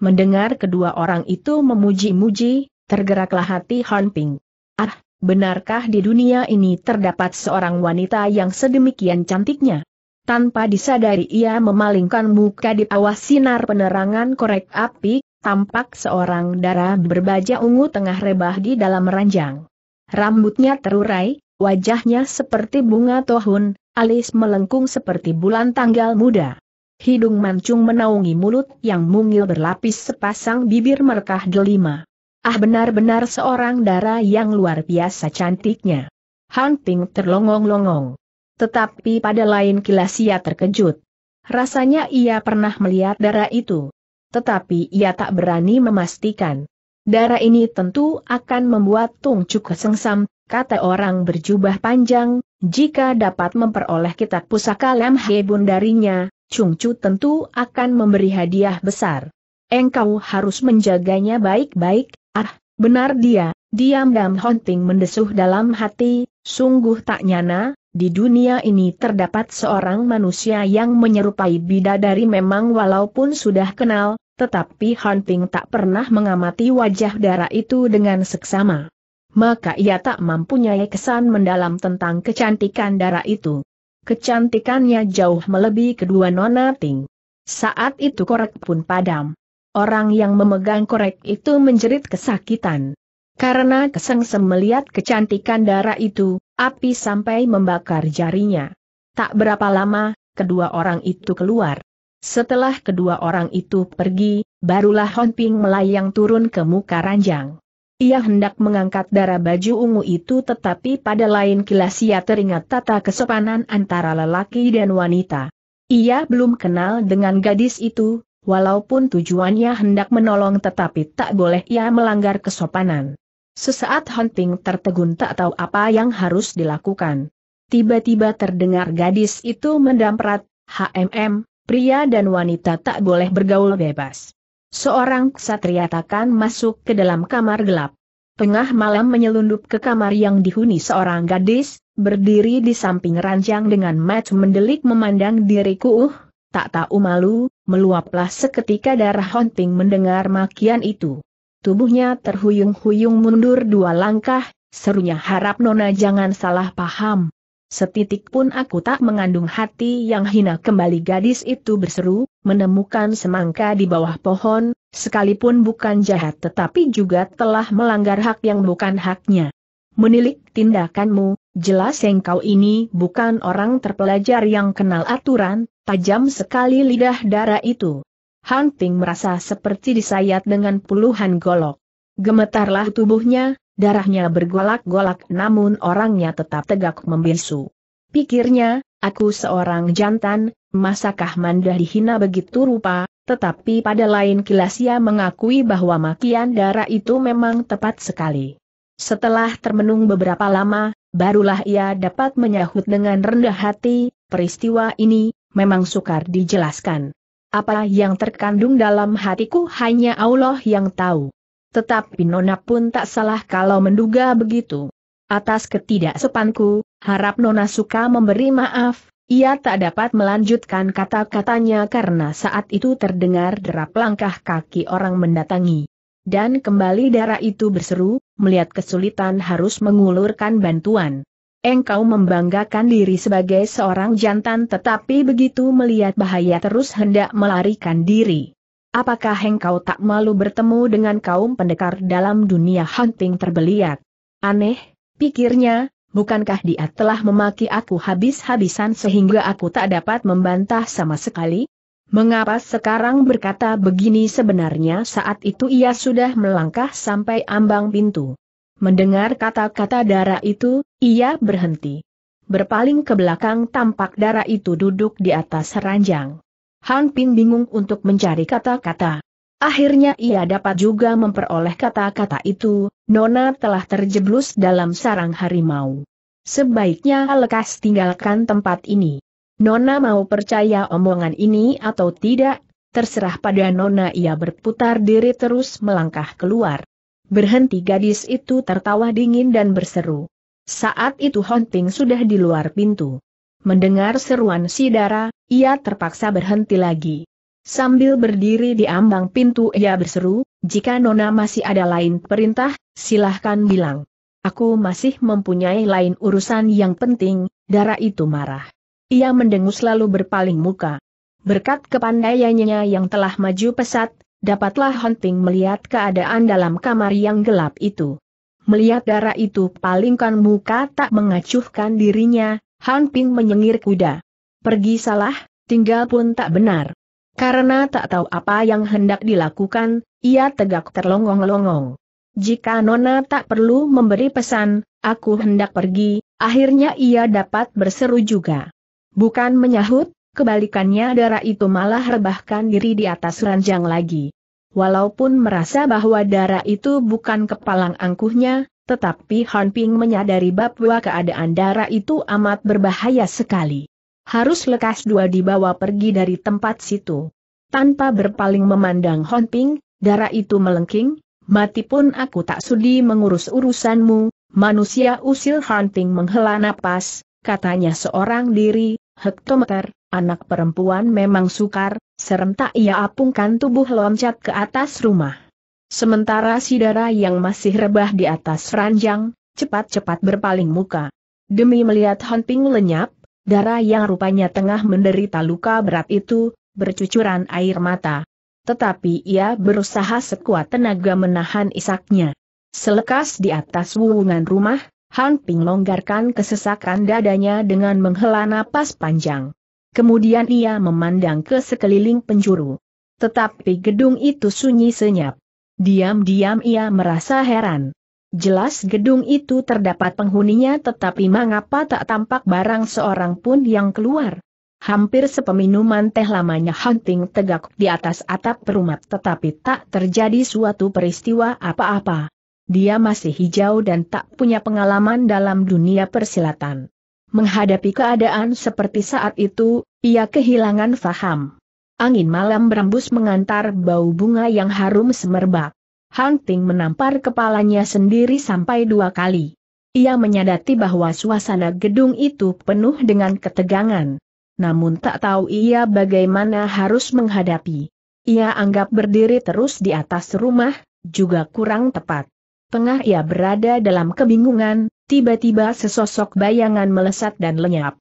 Mendengar kedua orang itu memuji-muji, tergeraklah hati Han Ping. Ah, benarkah di dunia ini terdapat seorang wanita yang sedemikian cantiknya? Tanpa disadari ia memalingkan muka di bawah sinar penerangan korek api, tampak seorang darah berbaja ungu tengah rebah di dalam ranjang. Rambutnya terurai, wajahnya seperti bunga tohun, alis melengkung seperti bulan tanggal muda. Hidung mancung menaungi mulut yang mungil berlapis sepasang bibir merkah delima. Ah benar-benar seorang dara yang luar biasa cantiknya. Hunting terlongong-longong. Tetapi pada lain kilas ia terkejut. Rasanya ia pernah melihat darah itu. Tetapi ia tak berani memastikan. Darah ini tentu akan membuat Tung Cuk kesengsam, kata orang berjubah panjang, jika dapat memperoleh kitab pusaka Lam Hebun darinya, Chu tentu akan memberi hadiah besar. Engkau harus menjaganya baik-baik, ah, benar dia, diam diam Hunting mendesuh dalam hati, sungguh tak nyana, di dunia ini terdapat seorang manusia yang menyerupai bidadari memang walaupun sudah kenal, tetapi Hunting tak pernah mengamati wajah darah itu dengan seksama. Maka ia tak mempunyai kesan mendalam tentang kecantikan darah itu kecantikannya jauh melebihi kedua nona Ting. Saat itu korek pun padam. Orang yang memegang korek itu menjerit kesakitan. Karena kesengsem melihat kecantikan darah itu, api sampai membakar jarinya. Tak berapa lama, kedua orang itu keluar. Setelah kedua orang itu pergi, barulah Ping melayang turun ke muka ranjang. Ia hendak mengangkat darah baju ungu itu tetapi pada lain kilas ia teringat tata kesopanan antara lelaki dan wanita. Ia belum kenal dengan gadis itu, walaupun tujuannya hendak menolong tetapi tak boleh ia melanggar kesopanan. Sesaat Hunting tertegun tak tahu apa yang harus dilakukan. Tiba-tiba terdengar gadis itu mendamprat, HMM, pria dan wanita tak boleh bergaul bebas. Seorang ksatria takkan masuk ke dalam kamar gelap. Tengah malam menyelundup ke kamar yang dihuni seorang gadis, berdiri di samping ranjang dengan mat mendelik memandang diriku uh, tak tahu malu, meluaplah seketika darah Honting mendengar makian itu. Tubuhnya terhuyung-huyung mundur dua langkah, serunya harap Nona jangan salah paham. Setitik pun aku tak mengandung hati yang hina kembali gadis itu berseru, menemukan semangka di bawah pohon, sekalipun bukan jahat tetapi juga telah melanggar hak yang bukan haknya. Menilik tindakanmu, jelas engkau ini bukan orang terpelajar yang kenal aturan, tajam sekali lidah darah itu. Hunting merasa seperti disayat dengan puluhan golok. Gemetarlah tubuhnya, darahnya bergolak-golak namun orangnya tetap tegak membisu. Pikirnya, aku seorang jantan, Masakah Manda dihina begitu rupa, tetapi pada lain kilas ia mengakui bahwa makian darah itu memang tepat sekali. Setelah termenung beberapa lama, barulah ia dapat menyahut dengan rendah hati, peristiwa ini, memang sukar dijelaskan. Apa yang terkandung dalam hatiku hanya Allah yang tahu. Tetapi Nona pun tak salah kalau menduga begitu. Atas ketidaksepanku, harap Nona suka memberi maaf, ia tak dapat melanjutkan kata-katanya karena saat itu terdengar derap langkah kaki orang mendatangi. Dan kembali darah itu berseru, melihat kesulitan harus mengulurkan bantuan. Engkau membanggakan diri sebagai seorang jantan tetapi begitu melihat bahaya terus hendak melarikan diri. Apakah engkau tak malu bertemu dengan kaum pendekar dalam dunia hunting terbeliat? Aneh, pikirnya, bukankah dia telah memaki aku habis-habisan sehingga aku tak dapat membantah sama sekali? Mengapa sekarang berkata begini sebenarnya saat itu ia sudah melangkah sampai ambang pintu. Mendengar kata-kata darah itu, ia berhenti. Berpaling ke belakang tampak darah itu duduk di atas ranjang. Han Ping bingung untuk mencari kata-kata. Akhirnya ia dapat juga memperoleh kata-kata itu, Nona telah terjeblus dalam sarang harimau. Sebaiknya lekas tinggalkan tempat ini. Nona mau percaya omongan ini atau tidak, terserah pada Nona ia berputar diri terus melangkah keluar. Berhenti gadis itu tertawa dingin dan berseru. Saat itu hunting sudah di luar pintu. Mendengar seruan si Dara, ia terpaksa berhenti lagi. Sambil berdiri di ambang pintu ia berseru, jika Nona masih ada lain perintah, silahkan bilang. Aku masih mempunyai lain urusan yang penting, darah itu marah. Ia mendengus lalu berpaling muka. Berkat kepandaiannya yang telah maju pesat, dapatlah Hunting melihat keadaan dalam kamar yang gelap itu. Melihat darah itu palingkan muka tak mengacuhkan dirinya, Han Ping menyengir kuda. Pergi salah, tinggal pun tak benar. Karena tak tahu apa yang hendak dilakukan, ia tegak terlongong-longong. Jika Nona tak perlu memberi pesan, aku hendak pergi, akhirnya ia dapat berseru juga. Bukan menyahut, kebalikannya darah itu malah rebahkan diri di atas ranjang lagi. Walaupun merasa bahwa darah itu bukan kepalang angkuhnya, tetapi Han Ping menyadari bahwa keadaan darah itu amat berbahaya sekali harus lekas dua dibawa pergi dari tempat situ. Tanpa berpaling memandang Honping, darah itu melengking, mati pun aku tak sudi mengurus urusanmu, manusia usil Honping menghela napas, katanya seorang diri, hektometer, anak perempuan memang sukar, serentak ia apungkan tubuh loncat ke atas rumah. Sementara si darah yang masih rebah di atas ranjang, cepat-cepat berpaling muka. Demi melihat Hon lenyap, Darah yang rupanya tengah menderita luka berat itu, bercucuran air mata. Tetapi ia berusaha sekuat tenaga menahan isaknya. Selekas di atas wuwungan rumah, Han Ping longgarkan kesesakan dadanya dengan menghela napas panjang. Kemudian ia memandang ke sekeliling penjuru. Tetapi gedung itu sunyi senyap. Diam-diam ia merasa heran. Jelas gedung itu terdapat penghuninya tetapi mengapa tak tampak barang seorang pun yang keluar. Hampir sepeminuman teh lamanya hunting tegak di atas atap perumat tetapi tak terjadi suatu peristiwa apa-apa. Dia masih hijau dan tak punya pengalaman dalam dunia persilatan. Menghadapi keadaan seperti saat itu, ia kehilangan faham. Angin malam berembus mengantar bau bunga yang harum semerbak. Hunting menampar kepalanya sendiri sampai dua kali. Ia menyadati bahwa suasana gedung itu penuh dengan ketegangan. Namun tak tahu ia bagaimana harus menghadapi. Ia anggap berdiri terus di atas rumah, juga kurang tepat. Tengah ia berada dalam kebingungan, tiba-tiba sesosok bayangan melesat dan lenyap.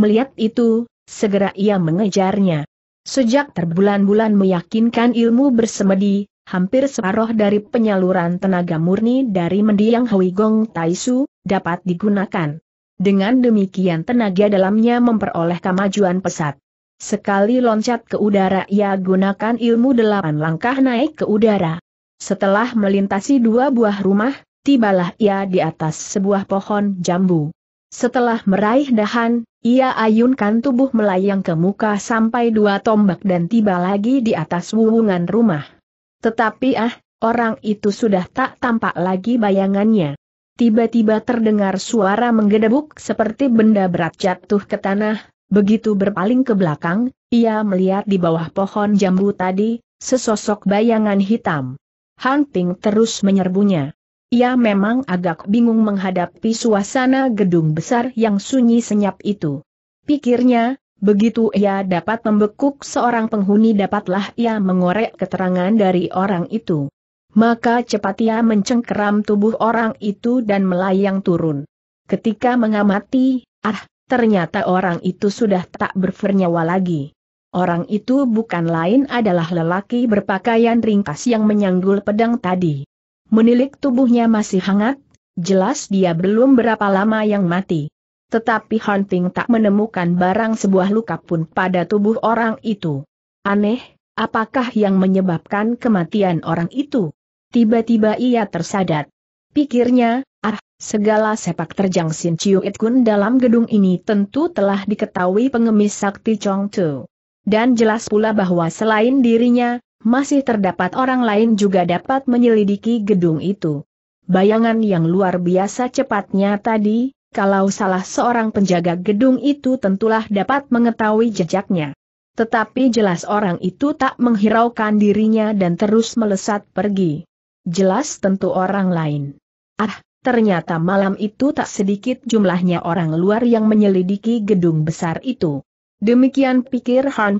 Melihat itu, segera ia mengejarnya. Sejak terbulan-bulan meyakinkan ilmu bersemedi, hampir separuh dari penyaluran tenaga murni dari mendiang Hui Gong Taisu, dapat digunakan. Dengan demikian tenaga dalamnya memperoleh kemajuan pesat. Sekali loncat ke udara ia gunakan ilmu delapan langkah naik ke udara. Setelah melintasi dua buah rumah, tibalah ia di atas sebuah pohon jambu. Setelah meraih dahan, ia ayunkan tubuh melayang ke muka sampai dua tombak dan tiba lagi di atas wuwungan rumah. Tetapi ah, orang itu sudah tak tampak lagi bayangannya. Tiba-tiba terdengar suara menggedebuk seperti benda berat jatuh ke tanah, begitu berpaling ke belakang, ia melihat di bawah pohon jambu tadi, sesosok bayangan hitam. Hunting terus menyerbunya. Ia memang agak bingung menghadapi suasana gedung besar yang sunyi senyap itu. Pikirnya, Begitu ia dapat membekuk seorang penghuni dapatlah ia mengorek keterangan dari orang itu. Maka cepat ia mencengkeram tubuh orang itu dan melayang turun. Ketika mengamati, ah, ternyata orang itu sudah tak bernyawa lagi. Orang itu bukan lain adalah lelaki berpakaian ringkas yang menyanggul pedang tadi. Menilik tubuhnya masih hangat, jelas dia belum berapa lama yang mati. Tetapi Hunting tak menemukan barang sebuah luka pun pada tubuh orang itu. Aneh, apakah yang menyebabkan kematian orang itu? Tiba-tiba ia tersadat. Pikirnya, ah, segala sepak terjang Sin Chiu It Kun dalam gedung ini tentu telah diketahui pengemis sakti Chong Tu. Dan jelas pula bahwa selain dirinya, masih terdapat orang lain juga dapat menyelidiki gedung itu. Bayangan yang luar biasa cepatnya tadi, kalau salah seorang penjaga gedung itu tentulah dapat mengetahui jejaknya. Tetapi jelas orang itu tak menghiraukan dirinya dan terus melesat pergi. Jelas tentu orang lain. Ah, ternyata malam itu tak sedikit jumlahnya orang luar yang menyelidiki gedung besar itu. Demikian pikir Han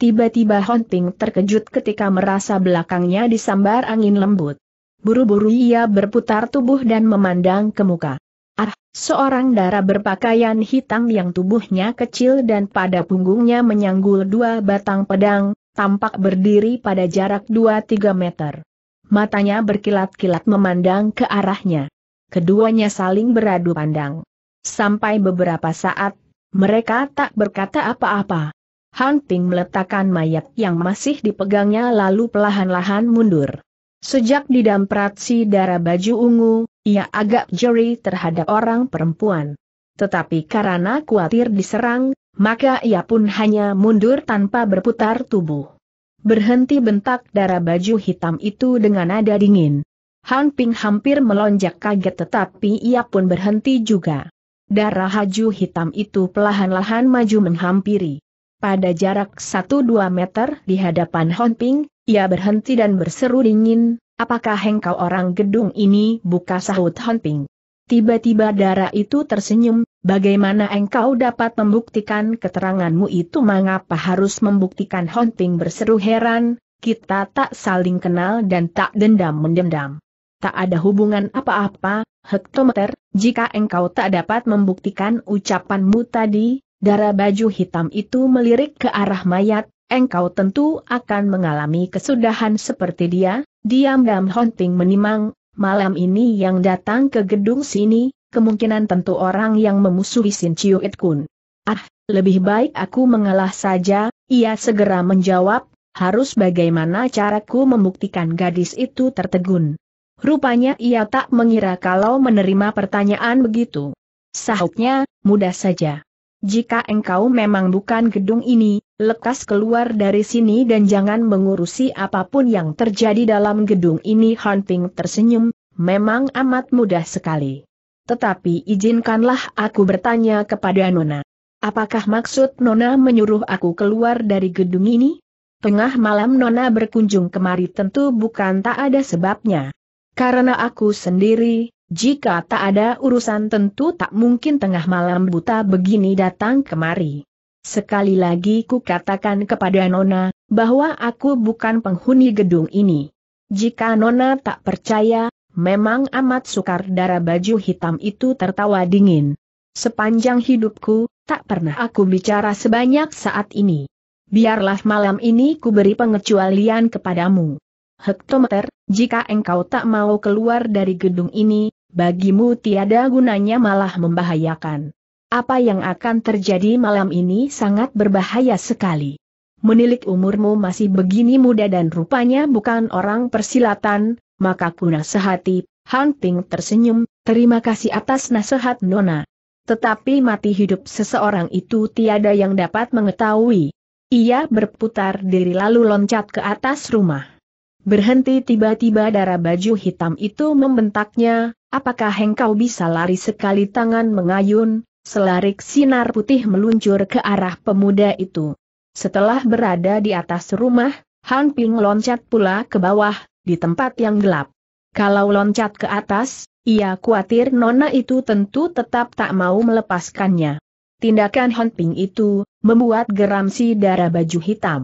Tiba-tiba Han terkejut ketika merasa belakangnya disambar angin lembut. Buru-buru ia berputar tubuh dan memandang ke muka. Ah, seorang darah berpakaian hitam yang tubuhnya kecil dan pada punggungnya menyanggul dua batang pedang, tampak berdiri pada jarak 2-3 meter. Matanya berkilat-kilat memandang ke arahnya. Keduanya saling beradu pandang. Sampai beberapa saat, mereka tak berkata apa-apa. Han Ping meletakkan mayat yang masih dipegangnya lalu pelahan lahan mundur. Sejak didamprat si darah baju ungu, ia agak jeri terhadap orang perempuan. Tetapi karena khawatir diserang, maka ia pun hanya mundur tanpa berputar tubuh. Berhenti bentak darah baju hitam itu dengan nada dingin. Han Ping hampir melonjak kaget tetapi ia pun berhenti juga. Darah haju hitam itu perlahan-lahan maju menghampiri. Pada jarak 1-2 meter di hadapan Han Ping, ia berhenti dan berseru dingin, Apakah engkau orang gedung ini? Buka sahut Honping. Tiba-tiba darah itu tersenyum, bagaimana engkau dapat membuktikan keteranganmu itu mengapa harus membuktikan hunting berseru heran, kita tak saling kenal dan tak dendam mendendam. Tak ada hubungan apa-apa, hektometer, jika engkau tak dapat membuktikan ucapanmu tadi, darah baju hitam itu melirik ke arah mayat, engkau tentu akan mengalami kesudahan seperti dia, diam Dam hunting menimang, malam ini yang datang ke gedung sini, kemungkinan tentu orang yang memusuhi Sin Chiu It Kun. Ah, lebih baik aku mengalah saja, ia segera menjawab, harus bagaimana caraku membuktikan gadis itu tertegun. Rupanya ia tak mengira kalau menerima pertanyaan begitu. Sahutnya, mudah saja. Jika engkau memang bukan gedung ini, lekas keluar dari sini dan jangan mengurusi apapun yang terjadi dalam gedung ini Hunting tersenyum, memang amat mudah sekali. Tetapi izinkanlah aku bertanya kepada Nona. Apakah maksud Nona menyuruh aku keluar dari gedung ini? Tengah malam Nona berkunjung kemari tentu bukan tak ada sebabnya. Karena aku sendiri, jika tak ada urusan tentu tak mungkin tengah malam buta begini datang kemari. Sekali lagi ku katakan kepada Nona, bahwa aku bukan penghuni gedung ini. Jika Nona tak percaya, memang amat sukar darah baju hitam itu tertawa dingin. Sepanjang hidupku, tak pernah aku bicara sebanyak saat ini. Biarlah malam ini ku beri pengecualian kepadamu. Hektometer, jika engkau tak mau keluar dari gedung ini, bagimu tiada gunanya malah membahayakan. Apa yang akan terjadi malam ini sangat berbahaya sekali. Menilik umurmu masih begini muda dan rupanya bukan orang persilatan, maka kuna sehati, Hunting tersenyum, terima kasih atas nasihat Nona. Tetapi mati hidup seseorang itu tiada yang dapat mengetahui. Ia berputar diri lalu loncat ke atas rumah. Berhenti tiba-tiba darah baju hitam itu membentaknya, apakah engkau bisa lari sekali tangan mengayun, Selarik sinar putih meluncur ke arah pemuda itu. Setelah berada di atas rumah, Han Ping loncat pula ke bawah, di tempat yang gelap. Kalau loncat ke atas, ia khawatir nona itu tentu tetap tak mau melepaskannya. Tindakan Han Ping itu, membuat geram si darah baju hitam.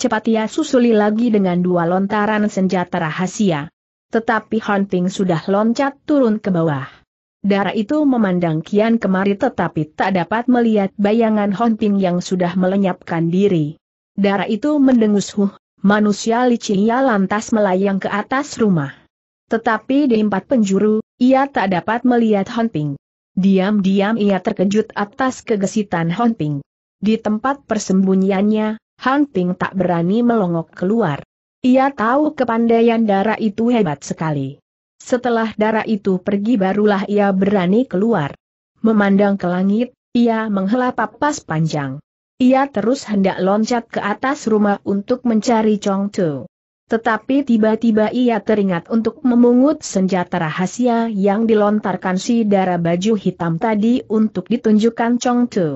Cepat ia susuli lagi dengan dua lontaran senjata rahasia. Tetapi Han Ping sudah loncat turun ke bawah. Darah itu memandang kian kemari tetapi tak dapat melihat bayangan Honping yang sudah melenyapkan diri. Darah itu mendengus huh, manusia licinnya lantas melayang ke atas rumah. Tetapi di empat penjuru, ia tak dapat melihat Honping. Diam-diam ia terkejut atas kegesitan Honping. Di tempat persembunyiannya, Hunting tak berani melongok keluar. Ia tahu kepandaian darah itu hebat sekali. Setelah darah itu pergi barulah ia berani keluar. Memandang ke langit, ia menghela papas panjang. Ia terus hendak loncat ke atas rumah untuk mencari Chong Tu. Tetapi tiba-tiba ia teringat untuk memungut senjata rahasia yang dilontarkan si darah baju hitam tadi untuk ditunjukkan Chong Tu.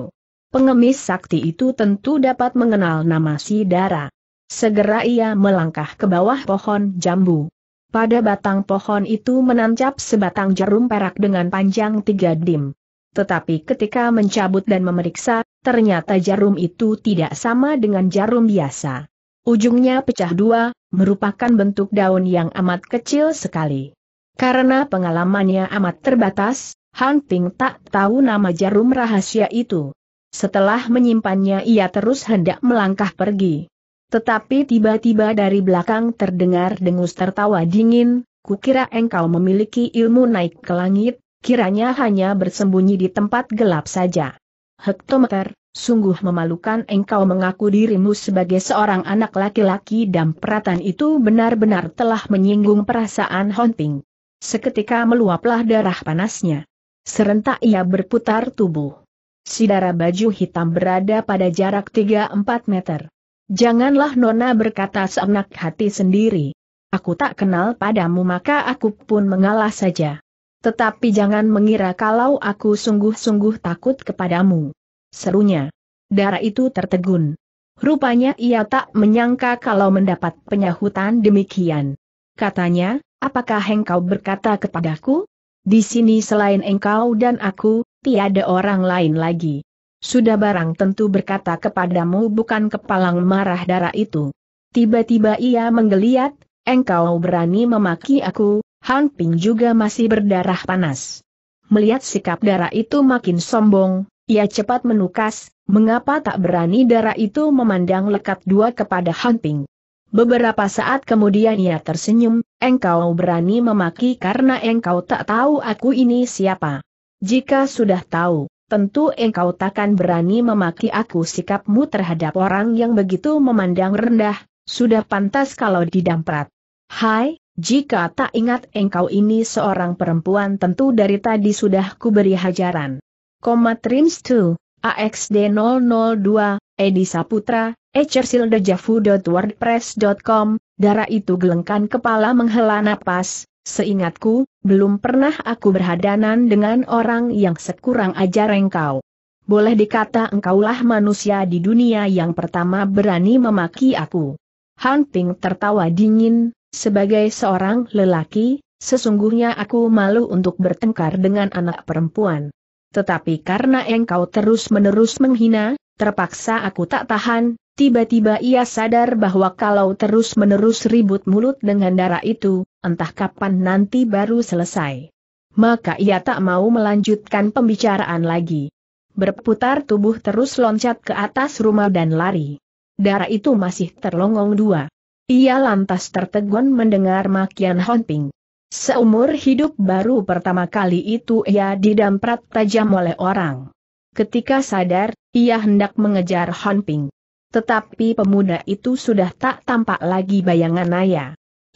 Pengemis sakti itu tentu dapat mengenal nama si darah. Segera ia melangkah ke bawah pohon jambu. Pada batang pohon itu menancap sebatang jarum perak dengan panjang tiga dim. Tetapi ketika mencabut dan memeriksa, ternyata jarum itu tidak sama dengan jarum biasa. Ujungnya pecah dua, merupakan bentuk daun yang amat kecil sekali. Karena pengalamannya amat terbatas, Hunting tak tahu nama jarum rahasia itu. Setelah menyimpannya ia terus hendak melangkah pergi. Tetapi tiba-tiba dari belakang terdengar dengus tertawa dingin, kukira engkau memiliki ilmu naik ke langit, kiranya hanya bersembunyi di tempat gelap saja. Hektometer, sungguh memalukan engkau mengaku dirimu sebagai seorang anak laki-laki dan peratan itu benar-benar telah menyinggung perasaan Honting. Seketika meluaplah darah panasnya. Serentak ia berputar tubuh. Sidara baju hitam berada pada jarak 3-4 meter. Janganlah Nona berkata seenak hati sendiri. Aku tak kenal padamu maka aku pun mengalah saja. Tetapi jangan mengira kalau aku sungguh-sungguh takut kepadamu. Serunya. Darah itu tertegun. Rupanya ia tak menyangka kalau mendapat penyahutan demikian. Katanya, apakah engkau berkata kepadaku? Di sini selain engkau dan aku, tiada orang lain lagi sudah barang tentu berkata kepadamu bukan kepalang marah darah itu. Tiba-tiba ia menggeliat, engkau berani memaki aku, Han Ping juga masih berdarah panas. Melihat sikap darah itu makin sombong, ia cepat menukas, mengapa tak berani darah itu memandang lekat dua kepada Han Ping. Beberapa saat kemudian ia tersenyum, engkau berani memaki karena engkau tak tahu aku ini siapa. Jika sudah tahu, tentu engkau takkan berani memaki aku sikapmu terhadap orang yang begitu memandang rendah, sudah pantas kalau didamprat. Hai, jika tak ingat engkau ini seorang perempuan tentu dari tadi sudah kuberi hajaran. Koma Trims 2, AXD 002, Edi Saputra, echersildejavu.wordpress.com, darah itu gelengkan kepala menghela napas, Seingatku, belum pernah aku berhadanan dengan orang yang sekurang ajar engkau. Boleh dikata engkaulah manusia di dunia yang pertama berani memaki aku. Han Ping tertawa dingin, sebagai seorang lelaki, sesungguhnya aku malu untuk bertengkar dengan anak perempuan. Tetapi karena engkau terus-menerus menghina, terpaksa aku tak tahan, Tiba-tiba ia sadar bahwa kalau terus-menerus ribut mulut dengan darah itu, entah kapan nanti baru selesai. Maka ia tak mau melanjutkan pembicaraan lagi. Berputar tubuh terus loncat ke atas rumah dan lari. Darah itu masih terlongong dua. Ia lantas tertegun mendengar makian Honping. Seumur hidup baru pertama kali itu ia didamprat tajam oleh orang. Ketika sadar, ia hendak mengejar Honping. Tetapi pemuda itu sudah tak tampak lagi bayangan Naya.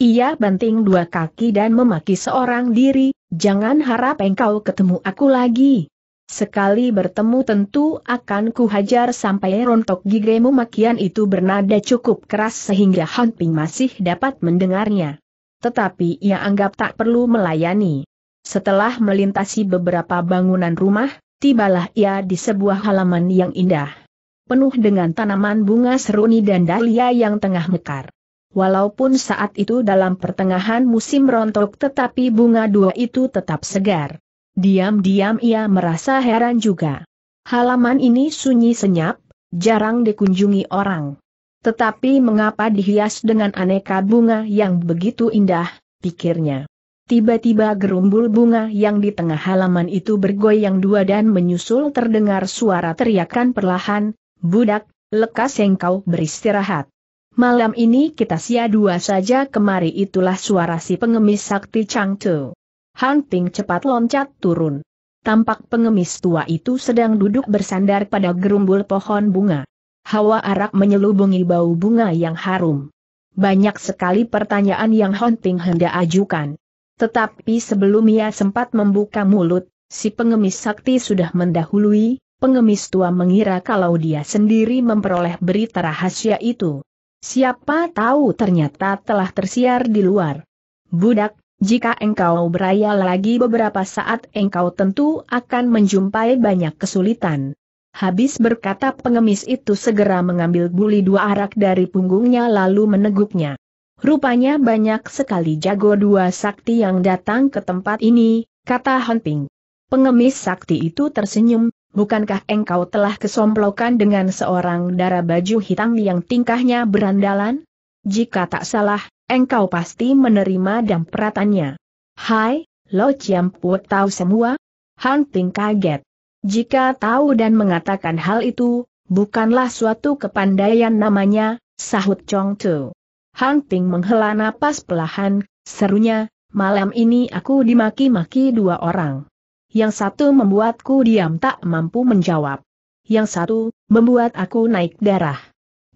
Ia banting dua kaki dan memaki seorang diri, jangan harap engkau ketemu aku lagi. Sekali bertemu tentu akan kuhajar sampai rontok gigimu. makian itu bernada cukup keras sehingga Han masih dapat mendengarnya. Tetapi ia anggap tak perlu melayani. Setelah melintasi beberapa bangunan rumah, tibalah ia di sebuah halaman yang indah penuh dengan tanaman bunga seruni dan dahlia yang tengah mekar. Walaupun saat itu dalam pertengahan musim rontok tetapi bunga dua itu tetap segar. Diam-diam ia merasa heran juga. Halaman ini sunyi senyap, jarang dikunjungi orang. Tetapi mengapa dihias dengan aneka bunga yang begitu indah, pikirnya. Tiba-tiba gerumbul bunga yang di tengah halaman itu bergoyang dua dan menyusul terdengar suara teriakan perlahan, Budak, lekas engkau beristirahat. Malam ini kita sia dua saja kemari itulah suara si pengemis sakti Chang Tu. Han Ping cepat loncat turun. Tampak pengemis tua itu sedang duduk bersandar pada gerumbul pohon bunga. Hawa arak menyelubungi bau bunga yang harum. Banyak sekali pertanyaan yang Han Ping hendak ajukan. Tetapi sebelum ia sempat membuka mulut, si pengemis sakti sudah mendahului, pengemis tua mengira kalau dia sendiri memperoleh berita rahasia itu. Siapa tahu ternyata telah tersiar di luar. Budak, jika engkau beraya lagi beberapa saat engkau tentu akan menjumpai banyak kesulitan. Habis berkata pengemis itu segera mengambil buli dua arak dari punggungnya lalu meneguknya. Rupanya banyak sekali jago dua sakti yang datang ke tempat ini, kata Ping. Pengemis sakti itu tersenyum, bukankah engkau telah kesomplokan dengan seorang darah baju hitam yang tingkahnya berandalan? Jika tak salah, engkau pasti menerima dampratannya. Hai, Lo ciamput tahu semua? Han Ting kaget. Jika tahu dan mengatakan hal itu, bukanlah suatu kepandaian namanya, sahut Chong Tu. Han Ting menghela napas pelahan, serunya, malam ini aku dimaki-maki dua orang yang satu membuatku diam tak mampu menjawab. Yang satu, membuat aku naik darah.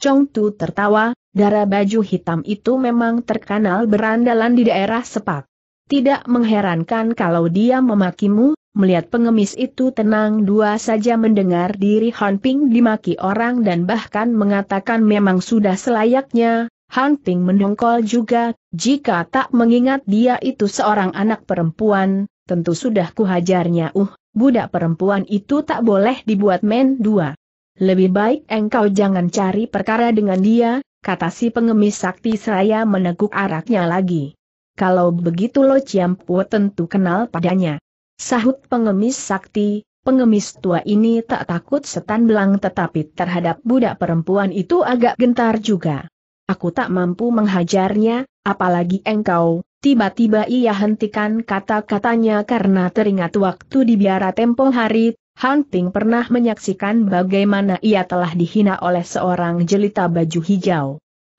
Chong Tu tertawa, darah baju hitam itu memang terkenal berandalan di daerah sepak. Tidak mengherankan kalau dia memakimu, melihat pengemis itu tenang dua saja mendengar diri Han Ping dimaki orang dan bahkan mengatakan memang sudah selayaknya, Han Ping mendongkol juga, jika tak mengingat dia itu seorang anak perempuan, tentu sudah kuhajarnya uh, budak perempuan itu tak boleh dibuat men dua. Lebih baik engkau jangan cari perkara dengan dia, kata si pengemis sakti seraya meneguk araknya lagi. Kalau begitu Lo Ciampu tentu kenal padanya. Sahut pengemis sakti, pengemis tua ini tak takut setan belang tetapi terhadap budak perempuan itu agak gentar juga. Aku tak mampu menghajarnya, apalagi engkau. Tiba-tiba ia hentikan kata-katanya karena teringat waktu di biara tempo hari, Hunting pernah menyaksikan bagaimana ia telah dihina oleh seorang jelita baju hijau.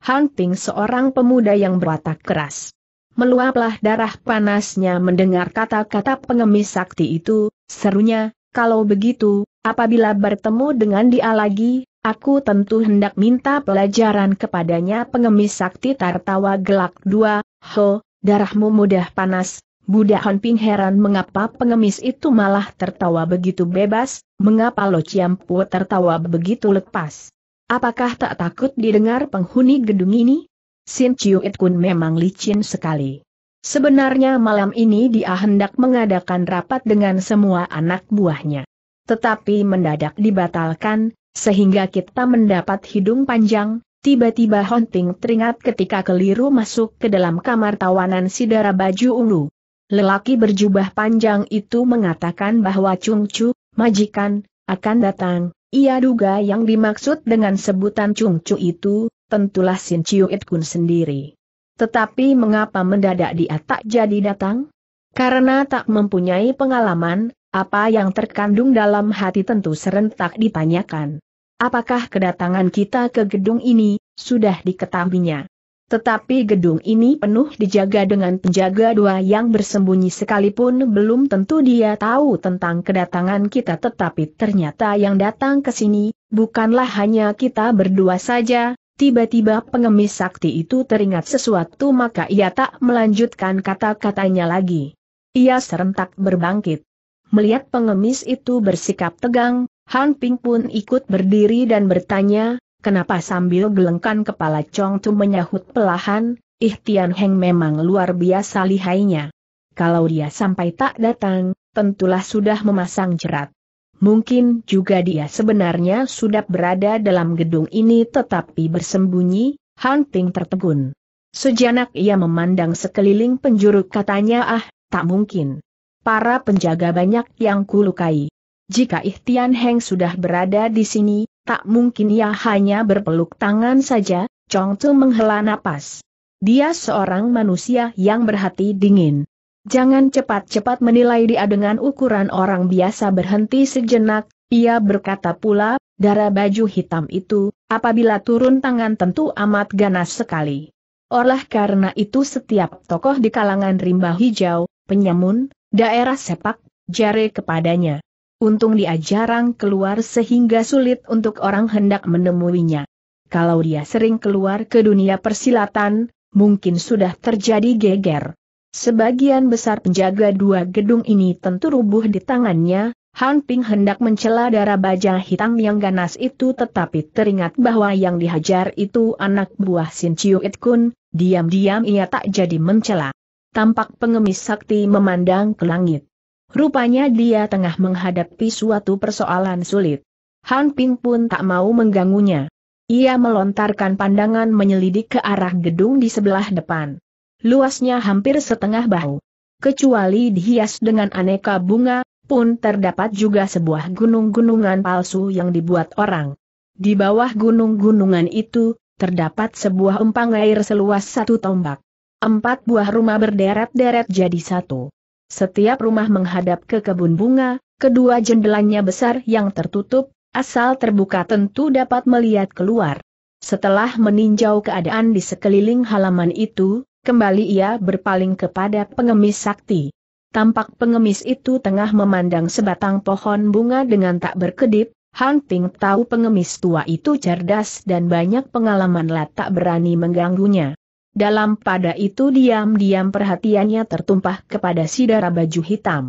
Hunting seorang pemuda yang berwatak keras. Meluaplah darah panasnya mendengar kata-kata pengemis sakti itu, serunya, kalau begitu, apabila bertemu dengan dia lagi, Aku tentu hendak minta pelajaran kepadanya pengemis sakti tertawa gelak dua, ho, darahmu mudah panas, Budak ping heran mengapa pengemis itu malah tertawa begitu bebas, mengapa Lo Pu tertawa begitu lepas. Apakah tak takut didengar penghuni gedung ini? Sin It Kun memang licin sekali. Sebenarnya malam ini dia hendak mengadakan rapat dengan semua anak buahnya. Tetapi mendadak dibatalkan, sehingga kita mendapat hidung panjang, tiba-tiba hunting teringat ketika keliru masuk ke dalam kamar tawanan sidara baju ungu. Lelaki berjubah panjang itu mengatakan bahwa Chung Chu, majikan, akan datang. Ia duga yang dimaksud dengan sebutan Chung Chu itu, tentulah Sin Chiu It Kun sendiri. Tetapi mengapa mendadak dia tak jadi datang? Karena tak mempunyai pengalaman, apa yang terkandung dalam hati tentu serentak ditanyakan. Apakah kedatangan kita ke gedung ini, sudah diketahuinya. Tetapi gedung ini penuh dijaga dengan penjaga dua yang bersembunyi sekalipun belum tentu dia tahu tentang kedatangan kita tetapi ternyata yang datang ke sini, bukanlah hanya kita berdua saja, tiba-tiba pengemis sakti itu teringat sesuatu maka ia tak melanjutkan kata-katanya lagi. Ia serentak berbangkit. Melihat pengemis itu bersikap tegang, Han Ping pun ikut berdiri dan bertanya, kenapa sambil gelengkan kepala Chong Tu menyahut pelahan, Ih Tian Heng memang luar biasa lihainya. Kalau dia sampai tak datang, tentulah sudah memasang jerat. Mungkin juga dia sebenarnya sudah berada dalam gedung ini tetapi bersembunyi, Han Ping tertegun. Sejanak ia memandang sekeliling penjuru katanya ah, tak mungkin. Para penjaga banyak yang kulukai. Jika Ihtian Heng sudah berada di sini, tak mungkin ia hanya berpeluk tangan saja, Chong Tu menghela napas. Dia seorang manusia yang berhati dingin. Jangan cepat-cepat menilai dia dengan ukuran orang biasa berhenti sejenak, ia berkata pula, darah baju hitam itu, apabila turun tangan tentu amat ganas sekali. Oleh karena itu setiap tokoh di kalangan rimba hijau, penyamun, daerah sepak, jare kepadanya. Untung dia jarang keluar sehingga sulit untuk orang hendak menemuinya. Kalau dia sering keluar ke dunia persilatan, mungkin sudah terjadi geger. Sebagian besar penjaga dua gedung ini tentu rubuh di tangannya, Han Ping hendak mencela darah baja hitam yang ganas itu tetapi teringat bahwa yang dihajar itu anak buah Sin Chiu It Kun, diam-diam ia tak jadi mencela. Tampak pengemis sakti memandang ke langit. Rupanya dia tengah menghadapi suatu persoalan sulit. Han Ping pun tak mau mengganggunya. Ia melontarkan pandangan menyelidik ke arah gedung di sebelah depan. Luasnya hampir setengah bahu. Kecuali dihias dengan aneka bunga, pun terdapat juga sebuah gunung-gunungan palsu yang dibuat orang. Di bawah gunung-gunungan itu, terdapat sebuah empang air seluas satu tombak. Empat buah rumah berderet-deret jadi satu. Setiap rumah menghadap ke kebun bunga, kedua jendelanya besar yang tertutup, asal terbuka tentu dapat melihat keluar. Setelah meninjau keadaan di sekeliling halaman itu, kembali ia berpaling kepada pengemis sakti. Tampak pengemis itu tengah memandang sebatang pohon bunga dengan tak berkedip, Hunting tahu pengemis tua itu cerdas dan banyak pengalaman tak berani mengganggunya. Dalam pada itu diam-diam perhatiannya tertumpah kepada si darah baju hitam.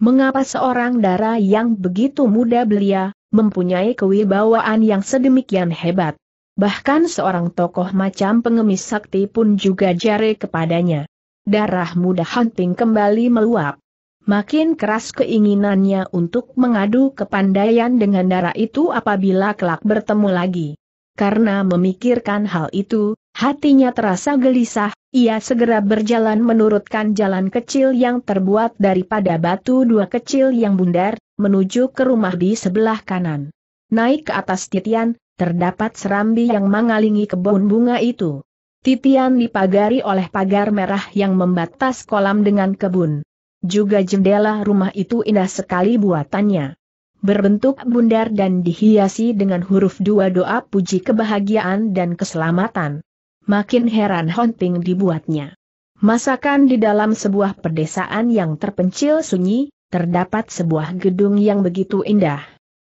Mengapa seorang darah yang begitu muda belia, mempunyai kewibawaan yang sedemikian hebat? Bahkan seorang tokoh macam pengemis sakti pun juga jare kepadanya. Darah muda hunting kembali meluap. Makin keras keinginannya untuk mengadu kepandaian dengan darah itu apabila kelak bertemu lagi. Karena memikirkan hal itu, Hatinya terasa gelisah, ia segera berjalan menurutkan jalan kecil yang terbuat daripada batu dua kecil yang bundar, menuju ke rumah di sebelah kanan. Naik ke atas titian, terdapat serambi yang mengalingi kebun bunga itu. Titian dipagari oleh pagar merah yang membatas kolam dengan kebun. Juga jendela rumah itu indah sekali buatannya berbentuk bundar dan dihiasi dengan huruf dua doa puji kebahagiaan dan keselamatan makin heran hunting dibuatnya. Masakan di dalam sebuah pedesaan yang terpencil sunyi, terdapat sebuah gedung yang begitu indah.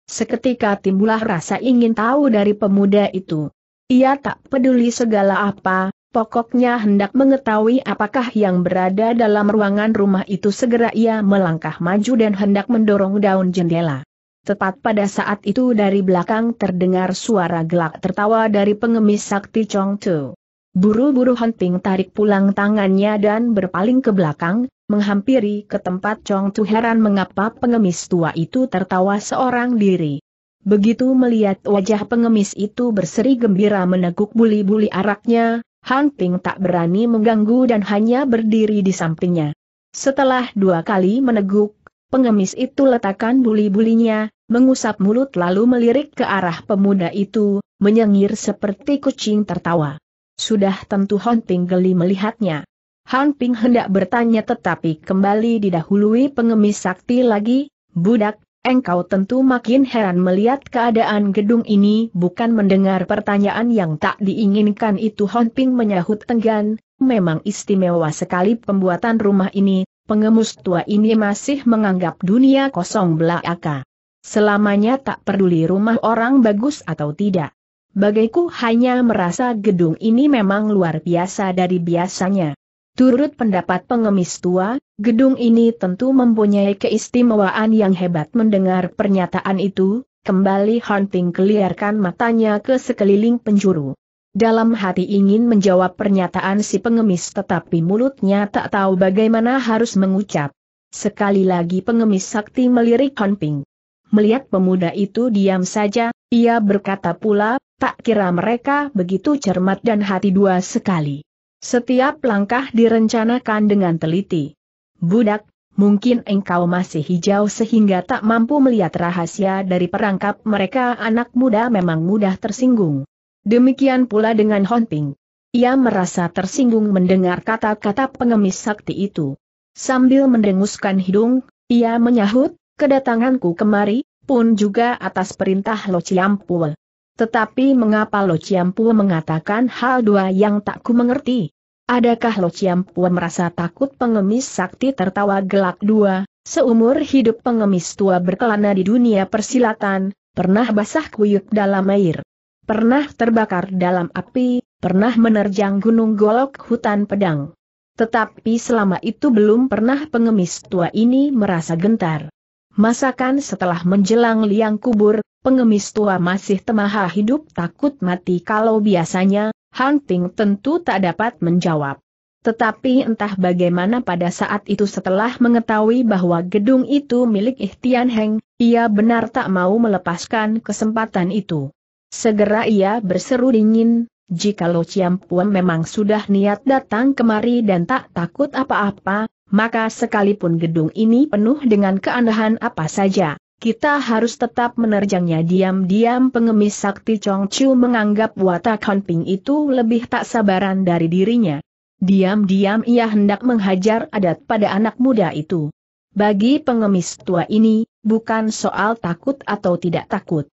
Seketika timbulah rasa ingin tahu dari pemuda itu. Ia tak peduli segala apa, pokoknya hendak mengetahui apakah yang berada dalam ruangan rumah itu segera ia melangkah maju dan hendak mendorong daun jendela. Tepat pada saat itu dari belakang terdengar suara gelak tertawa dari pengemis sakti Chong Tu. Buru-buru hunting tarik pulang tangannya dan berpaling ke belakang, menghampiri ke tempat Chong Tu heran mengapa pengemis tua itu tertawa seorang diri. Begitu melihat wajah pengemis itu berseri gembira meneguk buli-buli araknya, Han Ping tak berani mengganggu dan hanya berdiri di sampingnya. Setelah dua kali meneguk, pengemis itu letakkan buli-bulinya, mengusap mulut lalu melirik ke arah pemuda itu, menyengir seperti kucing tertawa. Sudah tentu Hon Ping geli melihatnya. Han Ping hendak bertanya tetapi kembali didahului pengemis sakti lagi, budak, engkau tentu makin heran melihat keadaan gedung ini bukan mendengar pertanyaan yang tak diinginkan itu Hon Ping menyahut tenggan, memang istimewa sekali pembuatan rumah ini, pengemus tua ini masih menganggap dunia kosong belaka. Selamanya tak peduli rumah orang bagus atau tidak bagaiku hanya merasa gedung ini memang luar biasa dari biasanya. Turut pendapat pengemis tua, gedung ini tentu mempunyai keistimewaan yang hebat mendengar pernyataan itu, kembali Hunting keliarkan matanya ke sekeliling penjuru. Dalam hati ingin menjawab pernyataan si pengemis tetapi mulutnya tak tahu bagaimana harus mengucap. Sekali lagi pengemis sakti melirik Hunting. Melihat pemuda itu diam saja, ia berkata pula, tak kira mereka begitu cermat dan hati dua sekali. Setiap langkah direncanakan dengan teliti. Budak, mungkin engkau masih hijau sehingga tak mampu melihat rahasia dari perangkap mereka anak muda memang mudah tersinggung. Demikian pula dengan Honting. Ia merasa tersinggung mendengar kata-kata pengemis sakti itu. Sambil mendenguskan hidung, ia menyahut, kedatanganku kemari, pun juga atas perintah Lo Ciampul. Tetapi mengapa Lo Chiampu mengatakan hal dua yang tak ku mengerti? Adakah Lo Chiampu merasa takut pengemis sakti tertawa gelak dua, seumur hidup pengemis tua berkelana di dunia persilatan, pernah basah kuyuk dalam air, pernah terbakar dalam api, pernah menerjang gunung golok hutan pedang. Tetapi selama itu belum pernah pengemis tua ini merasa gentar. Masakan setelah menjelang liang kubur, pengemis tua masih temaha hidup takut mati kalau biasanya, Hunting tentu tak dapat menjawab. Tetapi entah bagaimana pada saat itu setelah mengetahui bahwa gedung itu milik Ihtian Heng, ia benar tak mau melepaskan kesempatan itu. Segera ia berseru dingin, jika jikalau Ciampuan memang sudah niat datang kemari dan tak takut apa-apa, maka sekalipun gedung ini penuh dengan keanehan apa saja, kita harus tetap menerjangnya diam-diam pengemis sakti Chong Chu menganggap watak Ping itu lebih tak sabaran dari dirinya. Diam-diam ia hendak menghajar adat pada anak muda itu. Bagi pengemis tua ini, bukan soal takut atau tidak takut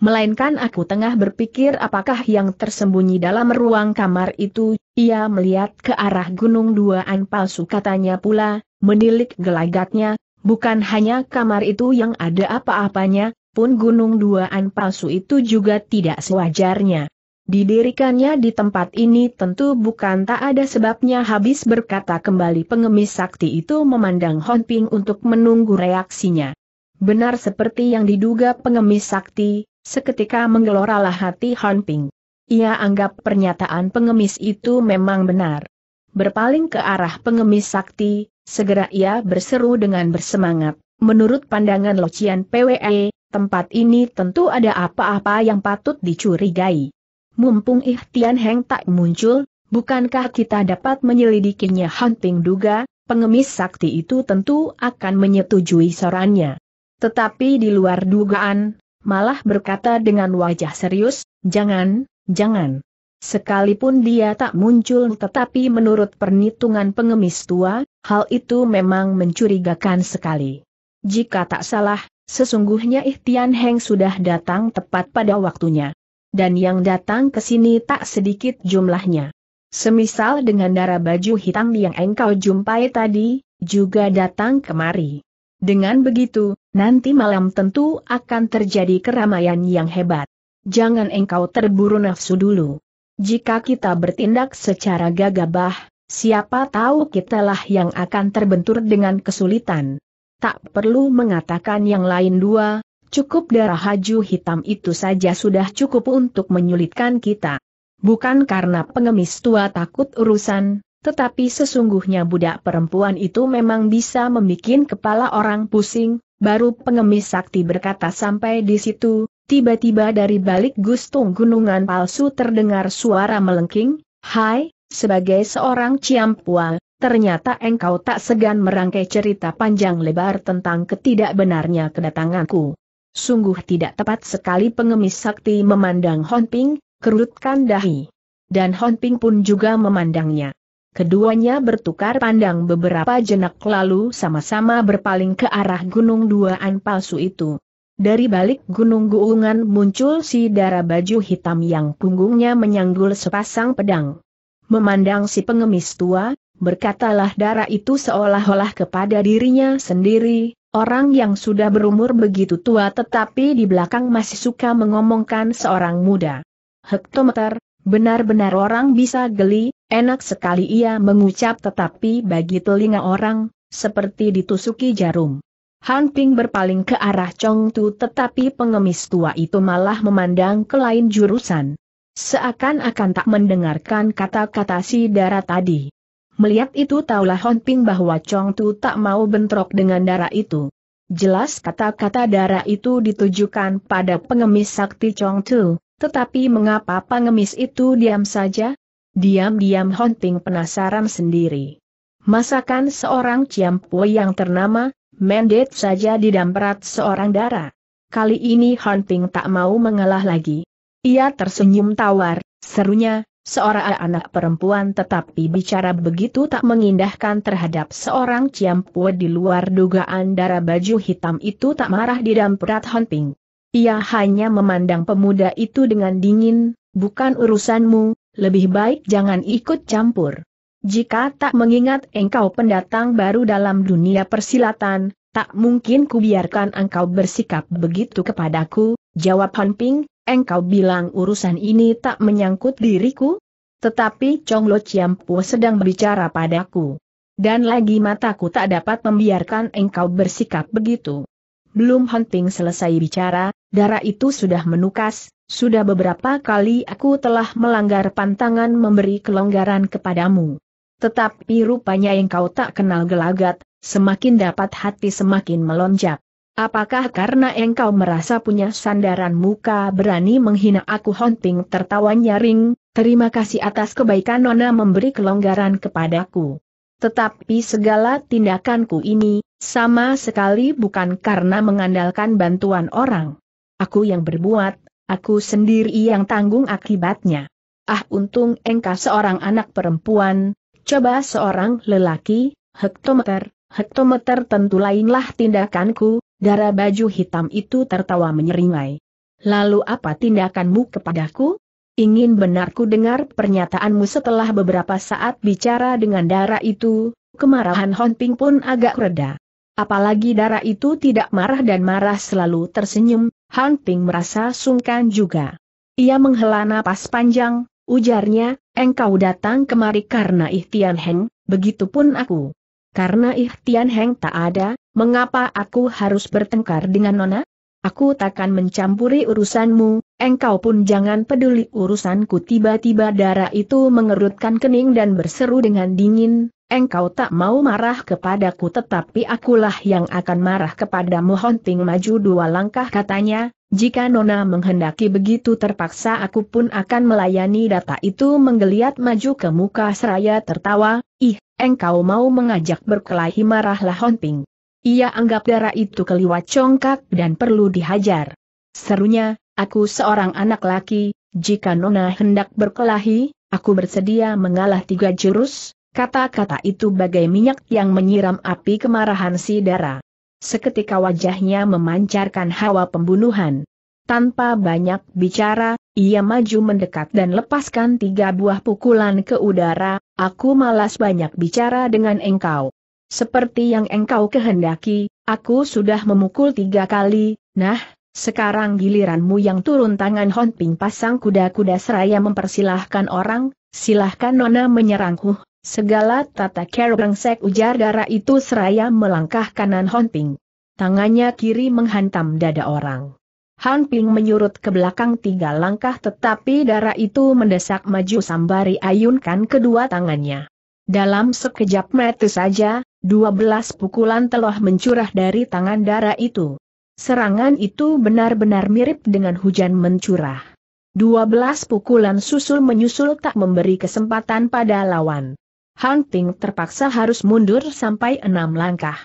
melainkan aku tengah berpikir apakah yang tersembunyi dalam ruang kamar itu, ia melihat ke arah gunung duaan palsu katanya pula, menilik gelagatnya, bukan hanya kamar itu yang ada apa-apanya, pun gunung duaan palsu itu juga tidak sewajarnya. Didirikannya di tempat ini tentu bukan tak ada sebabnya habis berkata kembali pengemis sakti itu memandang Honping untuk menunggu reaksinya. Benar seperti yang diduga pengemis sakti, Seketika menggeloralah hati Han Ping. Ia anggap pernyataan pengemis itu memang benar. Berpaling ke arah pengemis sakti, segera ia berseru dengan bersemangat. Menurut pandangan Locian PWE, tempat ini tentu ada apa-apa yang patut dicurigai. Mumpung Ihtian Heng tak muncul, bukankah kita dapat menyelidikinya Han Ping duga, pengemis sakti itu tentu akan menyetujui sorannya. Tetapi di luar dugaan, malah berkata dengan wajah serius, jangan, jangan. Sekalipun dia tak muncul tetapi menurut perhitungan pengemis tua, hal itu memang mencurigakan sekali. Jika tak salah, sesungguhnya Ihtian Heng sudah datang tepat pada waktunya. Dan yang datang ke sini tak sedikit jumlahnya. Semisal dengan darah baju hitam yang engkau jumpai tadi, juga datang kemari. Dengan begitu, nanti malam tentu akan terjadi keramaian yang hebat. Jangan engkau terburu nafsu dulu. Jika kita bertindak secara gagabah, siapa tahu kitalah yang akan terbentur dengan kesulitan. Tak perlu mengatakan yang lain dua, cukup darah haju hitam itu saja sudah cukup untuk menyulitkan kita. Bukan karena pengemis tua takut urusan, tetapi sesungguhnya budak perempuan itu memang bisa membuat kepala orang pusing, baru pengemis sakti berkata sampai di situ, tiba-tiba dari balik gustung gunungan palsu terdengar suara melengking, Hai, sebagai seorang ciampua, ternyata engkau tak segan merangkai cerita panjang lebar tentang ketidakbenarnya kedatanganku. Sungguh tidak tepat sekali pengemis sakti memandang Honping, kerutkan dahi. Dan Honping pun juga memandangnya. Keduanya bertukar pandang beberapa jenak lalu sama-sama berpaling ke arah gunung duaan palsu itu. Dari balik gunung guungan muncul si darah baju hitam yang punggungnya menyanggul sepasang pedang. Memandang si pengemis tua, berkatalah darah itu seolah-olah kepada dirinya sendiri, orang yang sudah berumur begitu tua tetapi di belakang masih suka mengomongkan seorang muda. Hektometer, benar-benar orang bisa geli, Enak sekali ia mengucap tetapi bagi telinga orang, seperti ditusuki jarum. Han Ping berpaling ke arah Chong Tu tetapi pengemis tua itu malah memandang ke lain jurusan. Seakan-akan tak mendengarkan kata-kata si darah tadi. Melihat itu taulah Han Ping bahwa Chong Tu tak mau bentrok dengan darah itu. Jelas kata-kata darah itu ditujukan pada pengemis sakti Chong Tu, tetapi mengapa pengemis itu diam saja? Diam-diam hunting penasaran sendiri. Masakan seorang Ciampue yang ternama, Mendet saja didamperat seorang dara. Kali ini hunting tak mau mengalah lagi. Ia tersenyum tawar, serunya, seorang anak perempuan tetapi bicara begitu tak mengindahkan terhadap seorang Ciampue di luar dugaan darah baju hitam itu tak marah di hunting. Ia hanya memandang pemuda itu dengan dingin, bukan urusanmu, lebih baik jangan ikut campur. Jika tak mengingat engkau pendatang baru dalam dunia persilatan, tak mungkin kubiarkan engkau bersikap begitu kepadaku, jawab Han Ping, engkau bilang urusan ini tak menyangkut diriku? Tetapi Chong Lo Chiampu sedang berbicara padaku. Dan lagi mataku tak dapat membiarkan engkau bersikap begitu. Belum Han Ping selesai bicara, Darah itu sudah menukas, sudah beberapa kali aku telah melanggar pantangan memberi kelonggaran kepadamu. Tetapi rupanya engkau tak kenal gelagat, semakin dapat hati semakin melonjak. Apakah karena engkau merasa punya sandaran muka berani menghina aku Hunting tertawa nyaring, terima kasih atas kebaikan Nona memberi kelonggaran kepadaku. Tetapi segala tindakanku ini, sama sekali bukan karena mengandalkan bantuan orang. Aku yang berbuat, aku sendiri yang tanggung akibatnya. Ah untung engkau seorang anak perempuan, coba seorang lelaki, hektometer, hektometer tentu lainlah tindakanku, darah baju hitam itu tertawa menyeringai. Lalu apa tindakanmu kepadaku? Ingin benarku dengar pernyataanmu setelah beberapa saat bicara dengan darah itu, kemarahan Honping pun agak reda. Apalagi darah itu tidak marah dan marah selalu tersenyum, Han Ping merasa sungkan juga. Ia menghela napas panjang, ujarnya, engkau datang kemari karena Ihtian Heng, begitupun aku. Karena Ihtian Heng tak ada, mengapa aku harus bertengkar dengan Nona? Aku takkan mencampuri urusanmu, engkau pun jangan peduli urusanku tiba-tiba darah itu mengerutkan kening dan berseru dengan dingin, Engkau tak mau marah kepadaku tetapi akulah yang akan marah kepadamu Honting maju dua langkah katanya, jika Nona menghendaki begitu terpaksa aku pun akan melayani data itu menggeliat maju ke muka seraya tertawa, ih, engkau mau mengajak berkelahi marahlah Honting. Ia anggap darah itu keliwat congkak dan perlu dihajar. Serunya, aku seorang anak laki, jika Nona hendak berkelahi, aku bersedia mengalah tiga jurus, Kata-kata itu bagai minyak yang menyiram api kemarahan si darah. Seketika wajahnya memancarkan hawa pembunuhan. Tanpa banyak bicara, ia maju mendekat dan lepaskan tiga buah pukulan ke udara, aku malas banyak bicara dengan engkau. Seperti yang engkau kehendaki, aku sudah memukul tiga kali, nah, sekarang giliranmu yang turun tangan Honping pasang kuda-kuda seraya mempersilahkan orang, silahkan Nona menyerangku. huh Segala tata cara rengsek ujar darah itu seraya melangkah kanan Honping. Tangannya kiri menghantam dada orang. Han menyurut ke belakang tiga langkah tetapi darah itu mendesak maju sambari ayunkan kedua tangannya. Dalam sekejap mata saja, dua belas pukulan telah mencurah dari tangan darah itu. Serangan itu benar-benar mirip dengan hujan mencurah. Dua belas pukulan susul menyusul tak memberi kesempatan pada lawan. Hunting terpaksa harus mundur sampai enam langkah.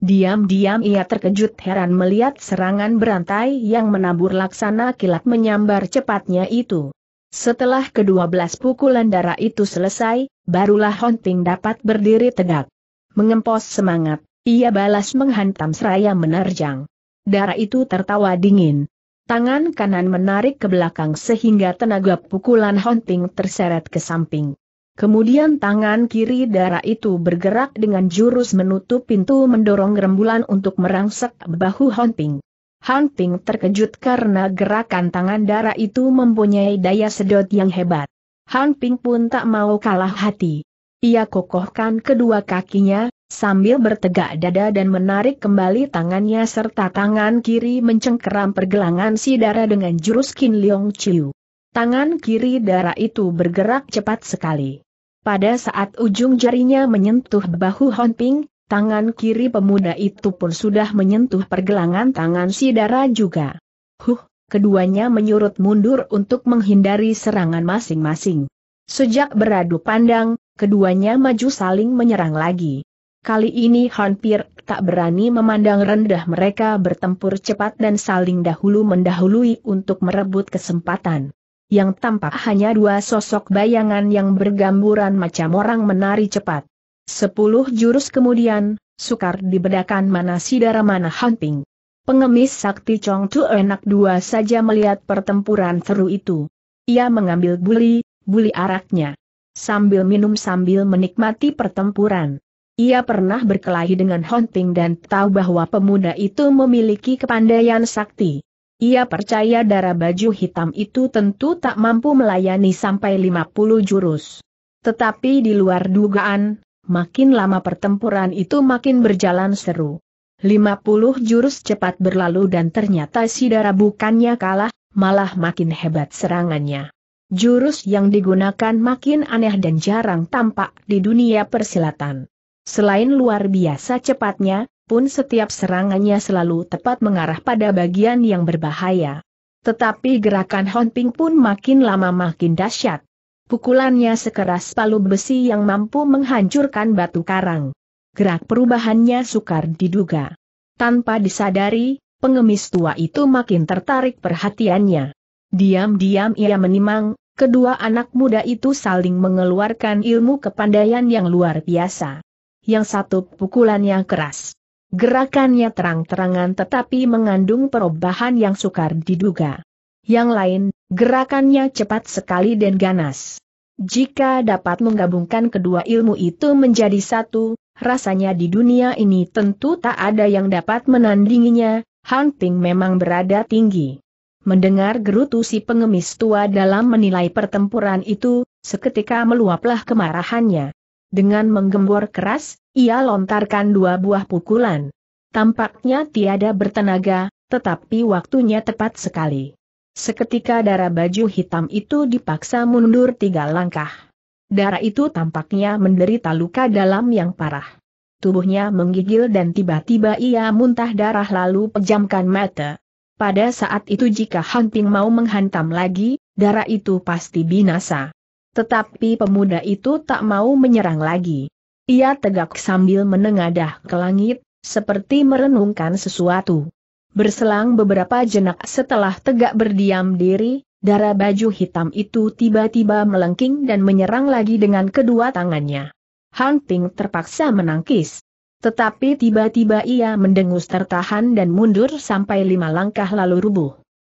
Diam-diam ia terkejut heran melihat serangan berantai yang menabur laksana kilat menyambar cepatnya itu. Setelah kedua belas pukulan darah itu selesai, barulah Hunting dapat berdiri tegak. Mengempos semangat, ia balas menghantam seraya menerjang. Darah itu tertawa dingin. Tangan kanan menarik ke belakang sehingga tenaga pukulan Hunting terseret ke samping. Kemudian tangan kiri darah itu bergerak dengan jurus menutup pintu mendorong rembulan untuk merangsek bahu Hunting. Hunting terkejut karena gerakan tangan darah itu mempunyai daya sedot yang hebat. Hunting pun tak mau kalah hati. Ia kokohkan kedua kakinya, sambil bertegak dada dan menarik kembali tangannya serta tangan kiri mencengkeram pergelangan si darah dengan jurus Kin Leong Chiu. Tangan kiri darah itu bergerak cepat sekali. Pada saat ujung jarinya menyentuh bahu Honping, tangan kiri pemuda itu pun sudah menyentuh pergelangan tangan si Dara juga. Huh, keduanya menyurut mundur untuk menghindari serangan masing-masing. Sejak beradu pandang, keduanya maju saling menyerang lagi. Kali ini hampir tak berani memandang rendah mereka bertempur cepat dan saling dahulu mendahului untuk merebut kesempatan yang tampak hanya dua sosok bayangan yang bergamburan macam orang menari cepat. Sepuluh jurus kemudian, sukar dibedakan mana sidara mana hunting. Pengemis sakti Chong Tu enak dua saja melihat pertempuran seru itu. Ia mengambil buli, buli araknya. Sambil minum sambil menikmati pertempuran. Ia pernah berkelahi dengan Hunting dan tahu bahwa pemuda itu memiliki kepandaian sakti. Ia percaya darah baju hitam itu tentu tak mampu melayani sampai 50 jurus. Tetapi di luar dugaan, makin lama pertempuran itu makin berjalan seru. 50 jurus cepat berlalu dan ternyata si darah bukannya kalah, malah makin hebat serangannya. Jurus yang digunakan makin aneh dan jarang tampak di dunia persilatan. Selain luar biasa cepatnya, pun setiap serangannya selalu tepat mengarah pada bagian yang berbahaya. Tetapi gerakan Honping pun makin lama makin dahsyat. Pukulannya sekeras palu besi yang mampu menghancurkan batu karang. Gerak perubahannya sukar diduga. Tanpa disadari, pengemis tua itu makin tertarik perhatiannya. Diam-diam ia menimang, kedua anak muda itu saling mengeluarkan ilmu kepandaian yang luar biasa. Yang satu pukulannya keras, Gerakannya terang-terangan tetapi mengandung perubahan yang sukar diduga. Yang lain, gerakannya cepat sekali dan ganas. Jika dapat menggabungkan kedua ilmu itu menjadi satu, rasanya di dunia ini tentu tak ada yang dapat menandinginya, Han Ping memang berada tinggi. Mendengar gerutu si pengemis tua dalam menilai pertempuran itu, seketika meluaplah kemarahannya. Dengan menggembor keras, ia lontarkan dua buah pukulan. Tampaknya tiada bertenaga, tetapi waktunya tepat sekali. Seketika darah baju hitam itu dipaksa mundur tiga langkah. Darah itu tampaknya menderita luka dalam yang parah. Tubuhnya menggigil dan tiba-tiba ia muntah darah lalu pejamkan mata. Pada saat itu jika hunting mau menghantam lagi, darah itu pasti binasa. Tetapi pemuda itu tak mau menyerang lagi. Ia tegak sambil menengadah ke langit, seperti merenungkan sesuatu. Berselang beberapa jenak setelah tegak berdiam diri, darah baju hitam itu tiba-tiba melengking dan menyerang lagi dengan kedua tangannya. Han Ping terpaksa menangkis. Tetapi tiba-tiba ia mendengus tertahan dan mundur sampai lima langkah lalu rubuh.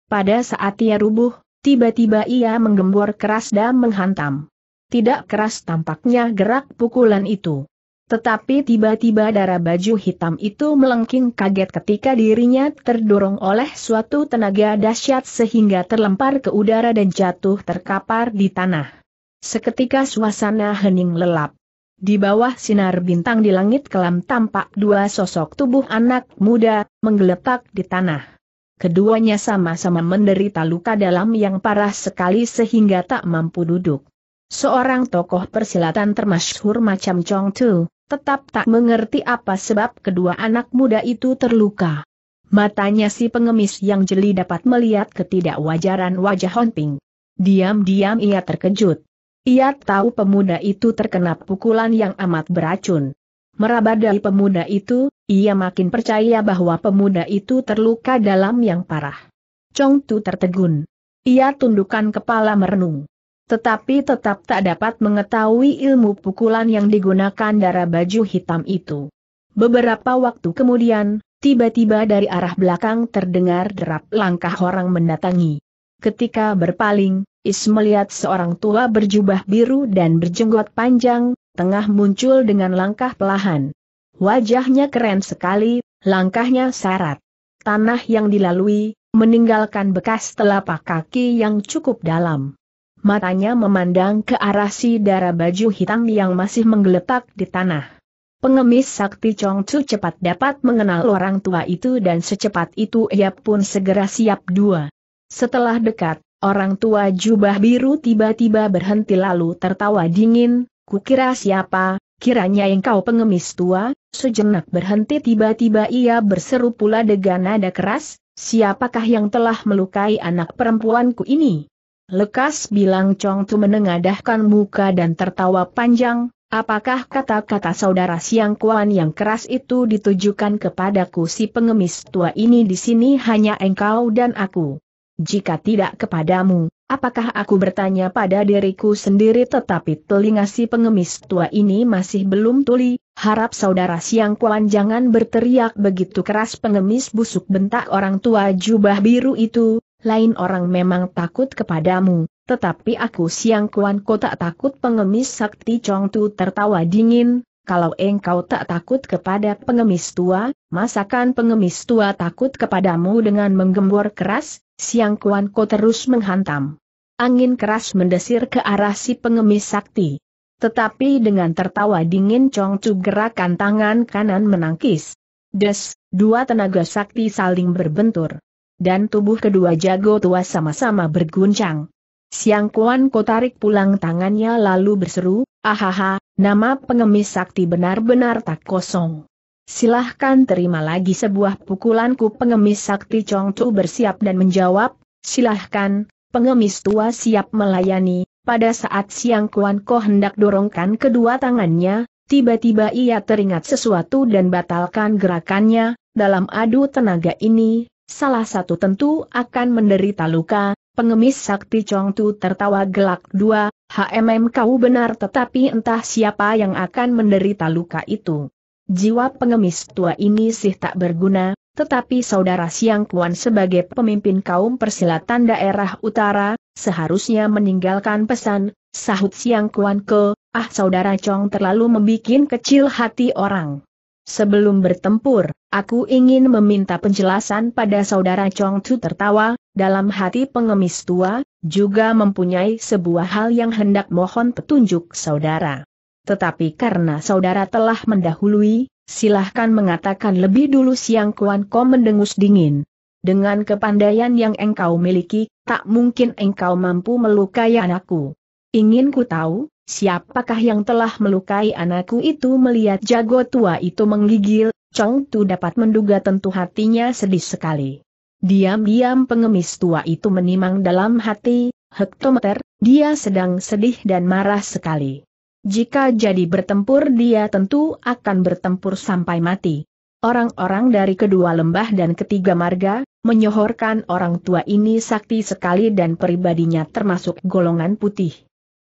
Pada saat ia rubuh, tiba-tiba ia menggembor keras dan menghantam. Tidak keras tampaknya gerak pukulan itu. Tetapi tiba-tiba darah baju hitam itu melengking kaget ketika dirinya terdorong oleh suatu tenaga dahsyat sehingga terlempar ke udara dan jatuh terkapar di tanah. Seketika suasana hening lelap. Di bawah sinar bintang di langit kelam tampak dua sosok tubuh anak muda, menggeletak di tanah. Keduanya sama-sama menderita luka dalam yang parah sekali sehingga tak mampu duduk. Seorang tokoh persilatan termasyhur macam Chong Tu, tetap tak mengerti apa sebab kedua anak muda itu terluka. Matanya si pengemis yang jeli dapat melihat ketidakwajaran wajah Honping. Diam-diam ia terkejut. Ia tahu pemuda itu terkena pukulan yang amat beracun. Meraba dari pemuda itu, ia makin percaya bahwa pemuda itu terluka dalam yang parah. Chong Tu tertegun. Ia tundukkan kepala merenung tetapi tetap tak dapat mengetahui ilmu pukulan yang digunakan darah baju hitam itu. Beberapa waktu kemudian, tiba-tiba dari arah belakang terdengar derap langkah orang mendatangi. Ketika berpaling, Is melihat seorang tua berjubah biru dan berjenggot panjang, tengah muncul dengan langkah pelahan. Wajahnya keren sekali, langkahnya syarat. Tanah yang dilalui, meninggalkan bekas telapak kaki yang cukup dalam matanya memandang ke arah si darah baju hitam yang masih menggeletak di tanah. Pengemis sakti Chong Chu cepat dapat mengenal orang tua itu dan secepat itu ia pun segera siap dua. Setelah dekat, orang tua jubah biru tiba-tiba berhenti lalu tertawa dingin, kukira siapa, kiranya engkau pengemis tua, sejenak berhenti tiba-tiba ia berseru pula dengan nada keras, siapakah yang telah melukai anak perempuanku ini? Lekas bilang Chong Tu menengadahkan muka dan tertawa panjang, apakah kata-kata saudara Siang Kuan yang keras itu ditujukan kepadaku si pengemis tua ini di sini hanya engkau dan aku. Jika tidak kepadamu, apakah aku bertanya pada diriku sendiri tetapi telinga si pengemis tua ini masih belum tuli, harap saudara Siang Kuan jangan berteriak begitu keras pengemis busuk bentak orang tua jubah biru itu, lain orang memang takut kepadamu, tetapi aku siang kuan ko tak takut pengemis sakti Chong Tu tertawa dingin, kalau engkau tak takut kepada pengemis tua, masakan pengemis tua takut kepadamu dengan menggembor keras, siang kuan ko terus menghantam. Angin keras mendesir ke arah si pengemis sakti. Tetapi dengan tertawa dingin Chong Tu gerakan tangan kanan menangkis. Des, dua tenaga sakti saling berbentur dan tubuh kedua jago tua sama-sama berguncang. Siang Kuan Ko tarik pulang tangannya lalu berseru, ahaha, nama pengemis sakti benar-benar tak kosong. Silahkan terima lagi sebuah pukulanku pengemis sakti Chong Tu bersiap dan menjawab, silahkan, pengemis tua siap melayani, pada saat Siang Kuan Ko hendak dorongkan kedua tangannya, tiba-tiba ia teringat sesuatu dan batalkan gerakannya, dalam adu tenaga ini, Salah satu tentu akan menderita luka, pengemis sakti Chong Tu tertawa gelak dua, HMM kau benar tetapi entah siapa yang akan menderita luka itu. Jiwa pengemis tua ini sih tak berguna, tetapi saudara Siang Kuan sebagai pemimpin kaum persilatan daerah utara, seharusnya meninggalkan pesan, sahut Siang Kuan ke, ah saudara Chong terlalu membuat kecil hati orang. Sebelum bertempur, aku ingin meminta penjelasan pada saudara Chong Chu tertawa, dalam hati pengemis tua, juga mempunyai sebuah hal yang hendak mohon petunjuk saudara. Tetapi karena saudara telah mendahului, silahkan mengatakan lebih dulu siang Kuan Ko mendengus dingin. Dengan kepandaian yang engkau miliki, tak mungkin engkau mampu melukai anakku. Ingin ku tahu, siapakah yang telah melukai anakku itu melihat jago tua itu menggigil, Chong Tu dapat menduga tentu hatinya sedih sekali. Diam-diam pengemis tua itu menimang dalam hati, hektometer, dia sedang sedih dan marah sekali. Jika jadi bertempur dia tentu akan bertempur sampai mati. Orang-orang dari kedua lembah dan ketiga marga, menyohorkan orang tua ini sakti sekali dan pribadinya termasuk golongan putih.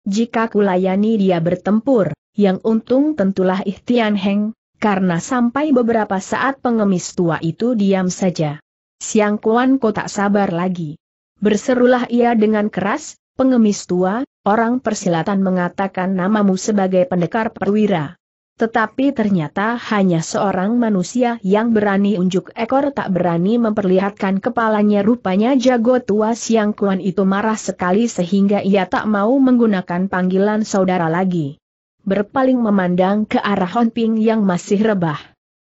Jika kulayani dia bertempur, yang untung tentulah Ihtian Heng, karena sampai beberapa saat pengemis tua itu diam saja. Siang Kuan Ko tak sabar lagi. Berserulah ia dengan keras, pengemis tua, orang persilatan mengatakan namamu sebagai pendekar perwira. Tetapi ternyata hanya seorang manusia yang berani unjuk ekor tak berani memperlihatkan kepalanya rupanya jago tua Siang Kuan itu marah sekali sehingga ia tak mau menggunakan panggilan saudara lagi. Berpaling memandang ke arah Honping yang masih rebah.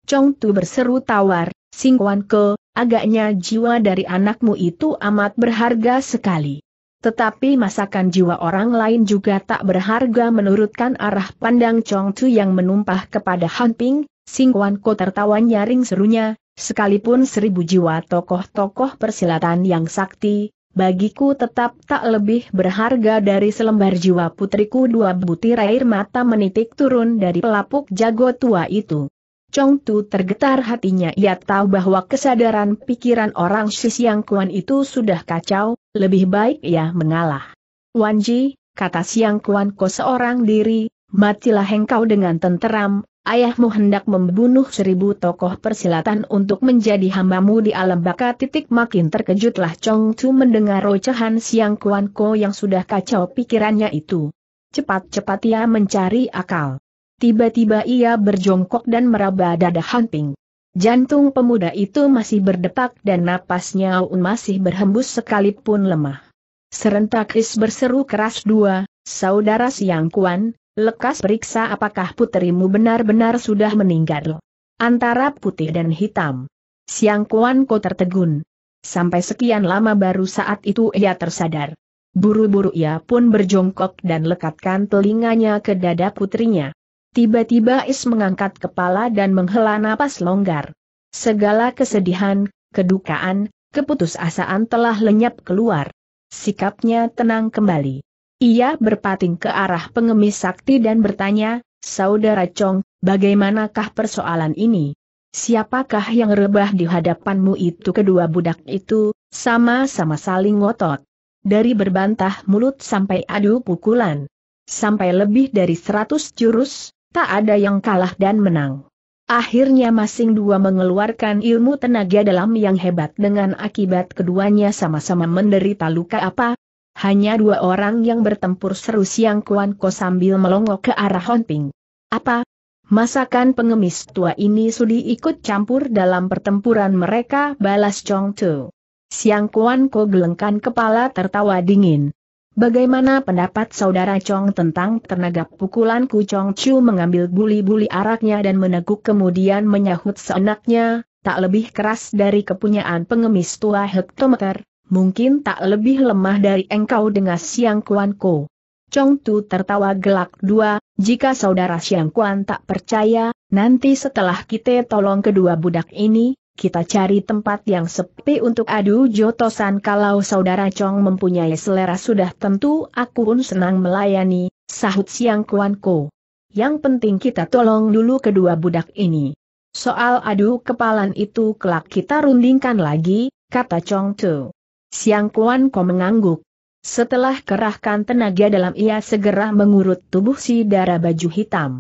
Chong Tu berseru tawar, Sing Kuan Ke, agaknya jiwa dari anakmu itu amat berharga sekali. Tetapi masakan jiwa orang lain juga tak berharga menurutkan arah pandang Chong Tu yang menumpah kepada Han Ping, Sing Wan Ko tertawa nyaring serunya, sekalipun seribu jiwa tokoh-tokoh persilatan yang sakti, bagiku tetap tak lebih berharga dari selembar jiwa putriku dua butir air mata menitik turun dari pelapuk jago tua itu. Chong Tu tergetar hatinya ia tahu bahwa kesadaran pikiran orang Siang Kuan itu sudah kacau, lebih baik ya mengalah. Wanji, kata Siang Kuan Ko seorang diri, matilah engkau dengan tenteram, ayahmu hendak membunuh seribu tokoh persilatan untuk menjadi hambamu di alam baka titik makin terkejutlah Chong Chu mendengar ocehan Siang Kuan Ko yang sudah kacau pikirannya itu. Cepat-cepat ia mencari akal. Tiba-tiba ia berjongkok dan meraba dada Hanping. Jantung pemuda itu masih berdepak dan napasnya Aun masih berhembus sekalipun lemah. Serentak Kris berseru keras dua, saudara Siang Kuan, lekas periksa apakah putrimu benar-benar sudah meninggal. Antara putih dan hitam. Siang Kuan kau tertegun. Sampai sekian lama baru saat itu ia tersadar. Buru-buru ia pun berjongkok dan lekatkan telinganya ke dada putrinya. Tiba-tiba Is mengangkat kepala dan menghela napas longgar. Segala kesedihan, kedukaan, keputusasaan telah lenyap keluar. Sikapnya tenang kembali. Ia berpating ke arah pengemis sakti dan bertanya, Saudara Chong, bagaimanakah persoalan ini? Siapakah yang rebah di hadapanmu itu kedua budak itu, sama-sama saling ngotot. Dari berbantah mulut sampai adu pukulan. Sampai lebih dari seratus jurus, tak ada yang kalah dan menang. Akhirnya masing dua mengeluarkan ilmu tenaga dalam yang hebat dengan akibat keduanya sama-sama menderita luka apa? Hanya dua orang yang bertempur seru siang Kuan Ko sambil melongok ke arah Ping. Apa? Masakan pengemis tua ini sudi ikut campur dalam pertempuran mereka balas Chong Tu. Siang Kuan Ko gelengkan kepala tertawa dingin. Bagaimana pendapat saudara Chong tentang tenaga pukulanku Chong Chu mengambil buli-buli araknya dan meneguk kemudian menyahut seenaknya, tak lebih keras dari kepunyaan pengemis tua hektometer, mungkin tak lebih lemah dari engkau dengan Siang Kuan Ko. Chong Tu tertawa gelak dua, jika saudara Siang Kuan tak percaya, nanti setelah kita tolong kedua budak ini, kita cari tempat yang sepi untuk adu jotosan kalau saudara Chong mempunyai selera sudah tentu aku pun senang melayani, sahut siang Kuan Ko. Yang penting kita tolong dulu kedua budak ini. Soal adu kepalan itu kelak kita rundingkan lagi, kata Chong Tu. Siang Kuan Ko mengangguk. Setelah kerahkan tenaga dalam ia segera mengurut tubuh si darah baju hitam.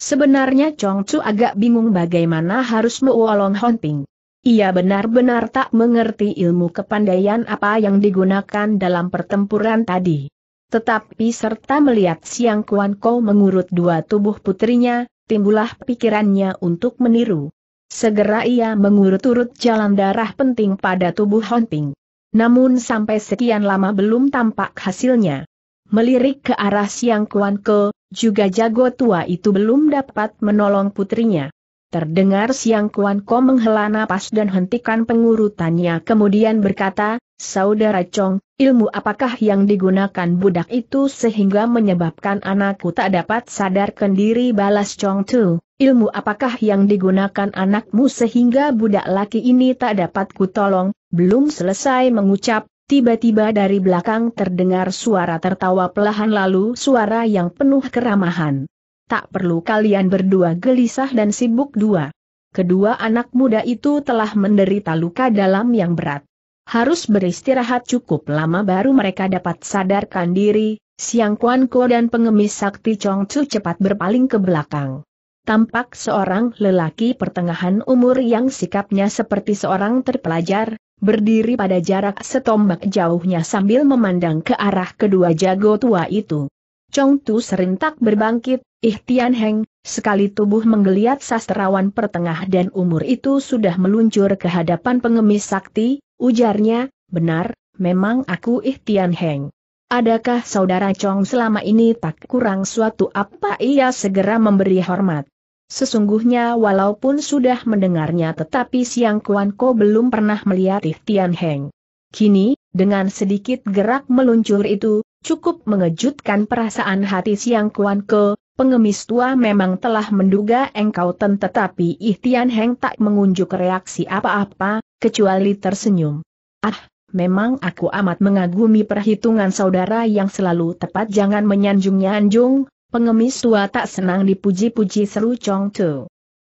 Sebenarnya Chong Chu agak bingung bagaimana harus mewolong Honping. Ia benar-benar tak mengerti ilmu kepandaian apa yang digunakan dalam pertempuran tadi. Tetapi serta melihat Siang Kuan Kou mengurut dua tubuh putrinya, timbullah pikirannya untuk meniru. Segera ia mengurut-urut jalan darah penting pada tubuh Ping. Namun sampai sekian lama belum tampak hasilnya. Melirik ke arah Siang Kuan Kou, juga jago tua itu belum dapat menolong putrinya. Terdengar Siang Kuan Ko menghela napas dan hentikan pengurutannya kemudian berkata, Saudara Chong, ilmu apakah yang digunakan budak itu sehingga menyebabkan anakku tak dapat sadar kendiri? balas Chong Tu, ilmu apakah yang digunakan anakmu sehingga budak laki ini tak dapat kutolong, belum selesai mengucap, tiba-tiba dari belakang terdengar suara tertawa pelahan lalu suara yang penuh keramahan tak perlu kalian berdua gelisah dan sibuk dua. Kedua anak muda itu telah menderita luka dalam yang berat. Harus beristirahat cukup lama baru mereka dapat sadarkan diri, Siang Kuan Ko dan pengemis sakti Chong Chu cepat berpaling ke belakang. Tampak seorang lelaki pertengahan umur yang sikapnya seperti seorang terpelajar, berdiri pada jarak setombak jauhnya sambil memandang ke arah kedua jago tua itu. Chong Tu serentak berbangkit, Ih Tian Heng, sekali tubuh menggeliat sastrawan pertengah dan umur itu sudah meluncur ke hadapan pengemis sakti, ujarnya, benar, memang aku Ih Tian Heng. Adakah saudara Chong selama ini tak kurang suatu apa ia segera memberi hormat? Sesungguhnya walaupun sudah mendengarnya tetapi Siang Kuan Ko belum pernah melihat Tian Heng. Kini, dengan sedikit gerak meluncur itu, cukup mengejutkan perasaan hati Siang Kuan Ke, pengemis tua memang telah menduga engkau ten tetapi Ihtian Heng tak mengunjuk reaksi apa-apa, kecuali tersenyum. Ah, memang aku amat mengagumi perhitungan saudara yang selalu tepat jangan menyanjung-nyanjung, pengemis tua tak senang dipuji-puji seru Chong Tu.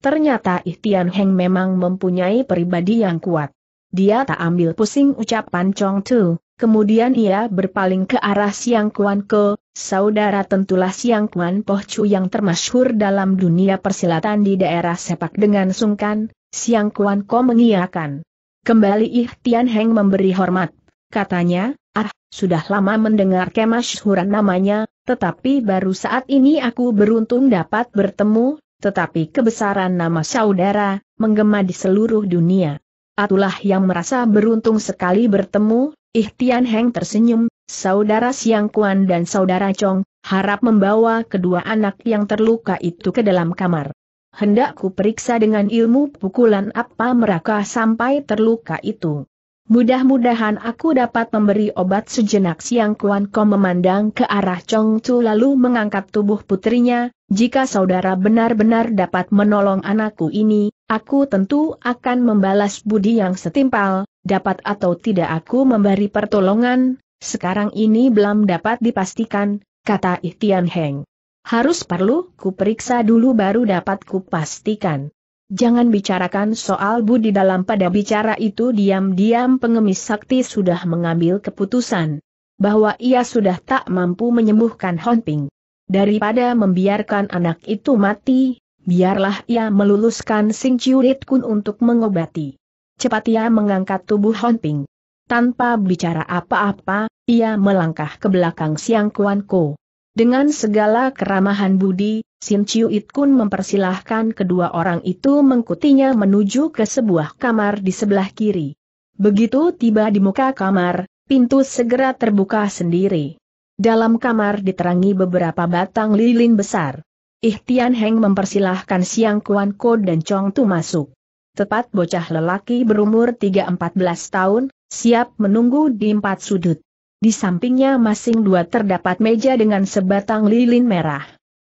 Ternyata Ihtian Heng memang mempunyai pribadi yang kuat. Dia tak ambil pusing ucapan Chong Tu. Kemudian ia berpaling ke arah Siang Kuan Ko, saudara tentulah Siang Kuan Poh Chu yang termasyhur dalam dunia persilatan di daerah sepak dengan sungkan, Siang Kuan Ko mengiakan. Kembali Ih Tian Heng memberi hormat, katanya, ah, sudah lama mendengar kemasyhuran namanya, tetapi baru saat ini aku beruntung dapat bertemu, tetapi kebesaran nama saudara, menggema di seluruh dunia. Atulah yang merasa beruntung sekali bertemu, Ih Tian Heng tersenyum, saudara Siang Kuan dan saudara Chong, harap membawa kedua anak yang terluka itu ke dalam kamar. Hendakku periksa dengan ilmu pukulan apa mereka sampai terluka itu. Mudah-mudahan aku dapat memberi obat sejenak siang Kuan Ko memandang ke arah Chong Chu lalu mengangkat tubuh putrinya, jika saudara benar-benar dapat menolong anakku ini, aku tentu akan membalas budi yang setimpal, dapat atau tidak aku memberi pertolongan, sekarang ini belum dapat dipastikan, kata Ihtian Heng. Harus perlu ku dulu baru dapat kupastikan. Jangan bicarakan soal Bu di dalam pada bicara itu diam-diam pengemis sakti sudah mengambil keputusan. Bahwa ia sudah tak mampu menyembuhkan Honping. Daripada membiarkan anak itu mati, biarlah ia meluluskan Sing Ciurit Kun untuk mengobati. Cepat ia mengangkat tubuh Honping. Tanpa bicara apa-apa, ia melangkah ke belakang Siang Kuan Ko. Dengan segala keramahan budi, Sin Chiu It Kun mempersilahkan kedua orang itu mengikutinya menuju ke sebuah kamar di sebelah kiri. Begitu tiba di muka kamar, pintu segera terbuka sendiri. Dalam kamar diterangi beberapa batang lilin besar. Ihtian Heng mempersilahkan Siang Kuan Ko dan Chong Tu masuk tepat bocah lelaki berumur 3-14 tahun, siap menunggu di empat sudut. Di sampingnya masing dua terdapat meja dengan sebatang lilin merah.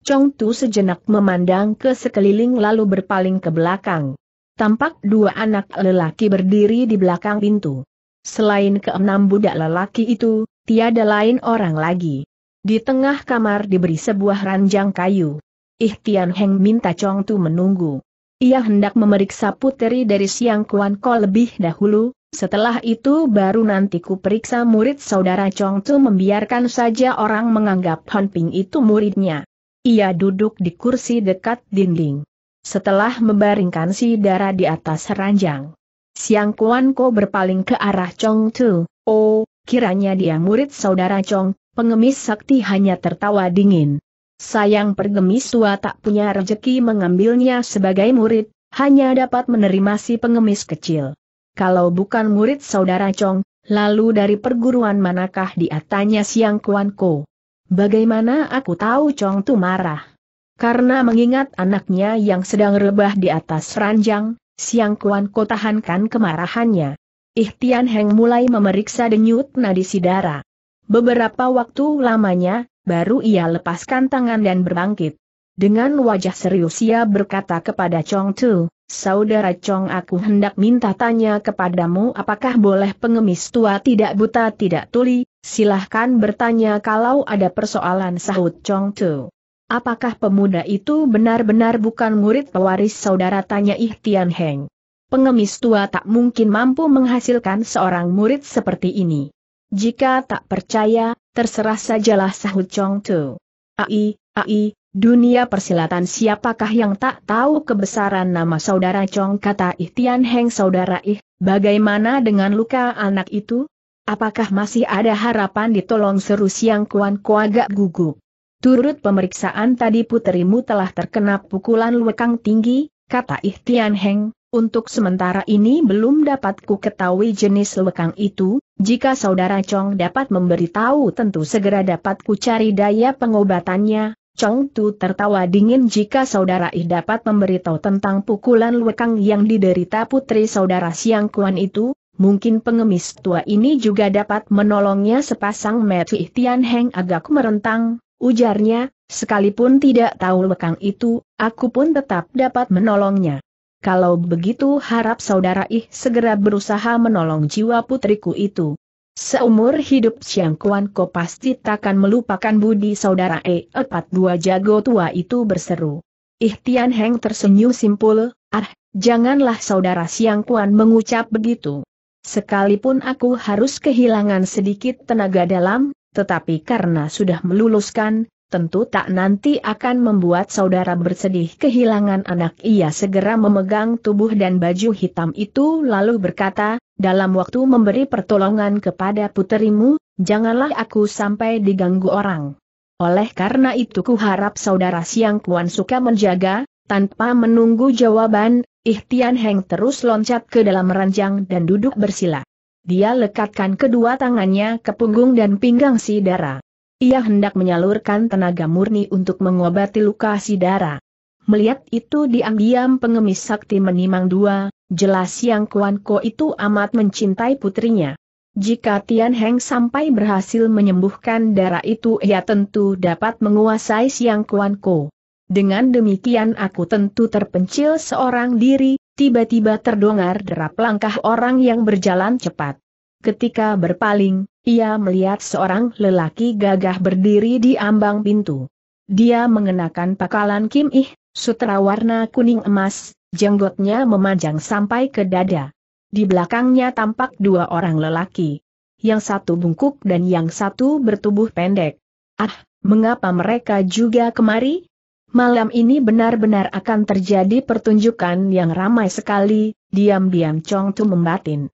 Chong Tu sejenak memandang ke sekeliling lalu berpaling ke belakang. Tampak dua anak lelaki berdiri di belakang pintu. Selain keenam budak lelaki itu, tiada lain orang lagi. Di tengah kamar diberi sebuah ranjang kayu. Tian Heng minta Chong Tu menunggu. Ia hendak memeriksa puteri dari Siang Kuan Ko lebih dahulu, setelah itu baru nanti ku periksa murid saudara Chong Tu membiarkan saja orang menganggap Hon Ping itu muridnya. Ia duduk di kursi dekat dinding. Setelah membaringkan si darah di atas ranjang. Siang Kuan Ko berpaling ke arah Chong Tu, oh, kiranya dia murid saudara Chong, pengemis sakti hanya tertawa dingin. Sayang pergemis tua tak punya rezeki mengambilnya sebagai murid, hanya dapat menerima si pengemis kecil. Kalau bukan murid saudara Chong, lalu dari perguruan manakah dia tanya siang Kuan Ko? Bagaimana aku tahu Chong tu marah? Karena mengingat anaknya yang sedang rebah di atas ranjang, siang Kuan Ko tahankan kemarahannya. Ihtian Heng mulai memeriksa denyut nadi si Beberapa waktu lamanya, baru ia lepaskan tangan dan berbangkit. Dengan wajah serius ia berkata kepada Chong Tu, Saudara Chong aku hendak minta tanya kepadamu apakah boleh pengemis tua tidak buta tidak tuli, silahkan bertanya kalau ada persoalan sahut Chong Tu. Apakah pemuda itu benar-benar bukan murid pewaris saudara tanya Ihtian Heng. Pengemis tua tak mungkin mampu menghasilkan seorang murid seperti ini. Jika tak percaya, terserah sajalah sahut Chong Tu. Ai, ai, dunia persilatan siapakah yang tak tahu kebesaran nama saudara Chong kata Ih Tian Heng saudara Ih, bagaimana dengan luka anak itu? Apakah masih ada harapan ditolong seru siang Kuan kuaga gugup? Turut pemeriksaan tadi puterimu telah terkena pukulan lekang tinggi, kata Tian Heng, untuk sementara ini belum dapat ku ketahui jenis lekang itu, jika saudara Chong dapat memberitahu tentu segera dapat ku cari daya pengobatannya. Chong Tu tertawa dingin jika saudara I dapat memberitahu tentang pukulan lekang yang diderita putri saudara Siang Kuan itu, mungkin pengemis tua ini juga dapat menolongnya sepasang Ih Tian Heng agak merentang, ujarnya, sekalipun tidak tahu lekang itu, aku pun tetap dapat menolongnya. Kalau begitu harap saudara ih segera berusaha menolong jiwa putriku itu. Seumur hidup Siang Kuan Ko pasti takkan melupakan budi saudara E. Empat dua jago tua itu berseru. Ih Heng tersenyum simpul, ah, janganlah saudara Siang Kuan mengucap begitu. Sekalipun aku harus kehilangan sedikit tenaga dalam, tetapi karena sudah meluluskan, tentu tak nanti akan membuat saudara bersedih kehilangan anak ia segera memegang tubuh dan baju hitam itu lalu berkata, dalam waktu memberi pertolongan kepada puterimu, janganlah aku sampai diganggu orang. Oleh karena itu ku harap saudara siang Kuan suka menjaga, tanpa menunggu jawaban, Ihtian Heng terus loncat ke dalam ranjang dan duduk bersila. Dia lekatkan kedua tangannya ke punggung dan pinggang si darah. Ia hendak menyalurkan tenaga murni untuk mengobati luka si darah. Melihat itu diam-diam pengemis sakti menimang dua, jelas yang Kuan Ko itu amat mencintai putrinya. Jika Tian Heng sampai berhasil menyembuhkan darah itu ia tentu dapat menguasai Siang Kuan Ko. Dengan demikian aku tentu terpencil seorang diri, tiba-tiba terdengar derap langkah orang yang berjalan cepat. Ketika berpaling, ia melihat seorang lelaki gagah berdiri di ambang pintu. Dia mengenakan pakalan Kim Ih, sutra warna kuning emas, jenggotnya memanjang sampai ke dada. Di belakangnya tampak dua orang lelaki. Yang satu bungkuk dan yang satu bertubuh pendek. Ah, mengapa mereka juga kemari? Malam ini benar-benar akan terjadi pertunjukan yang ramai sekali, diam-diam Chong Tu membatin.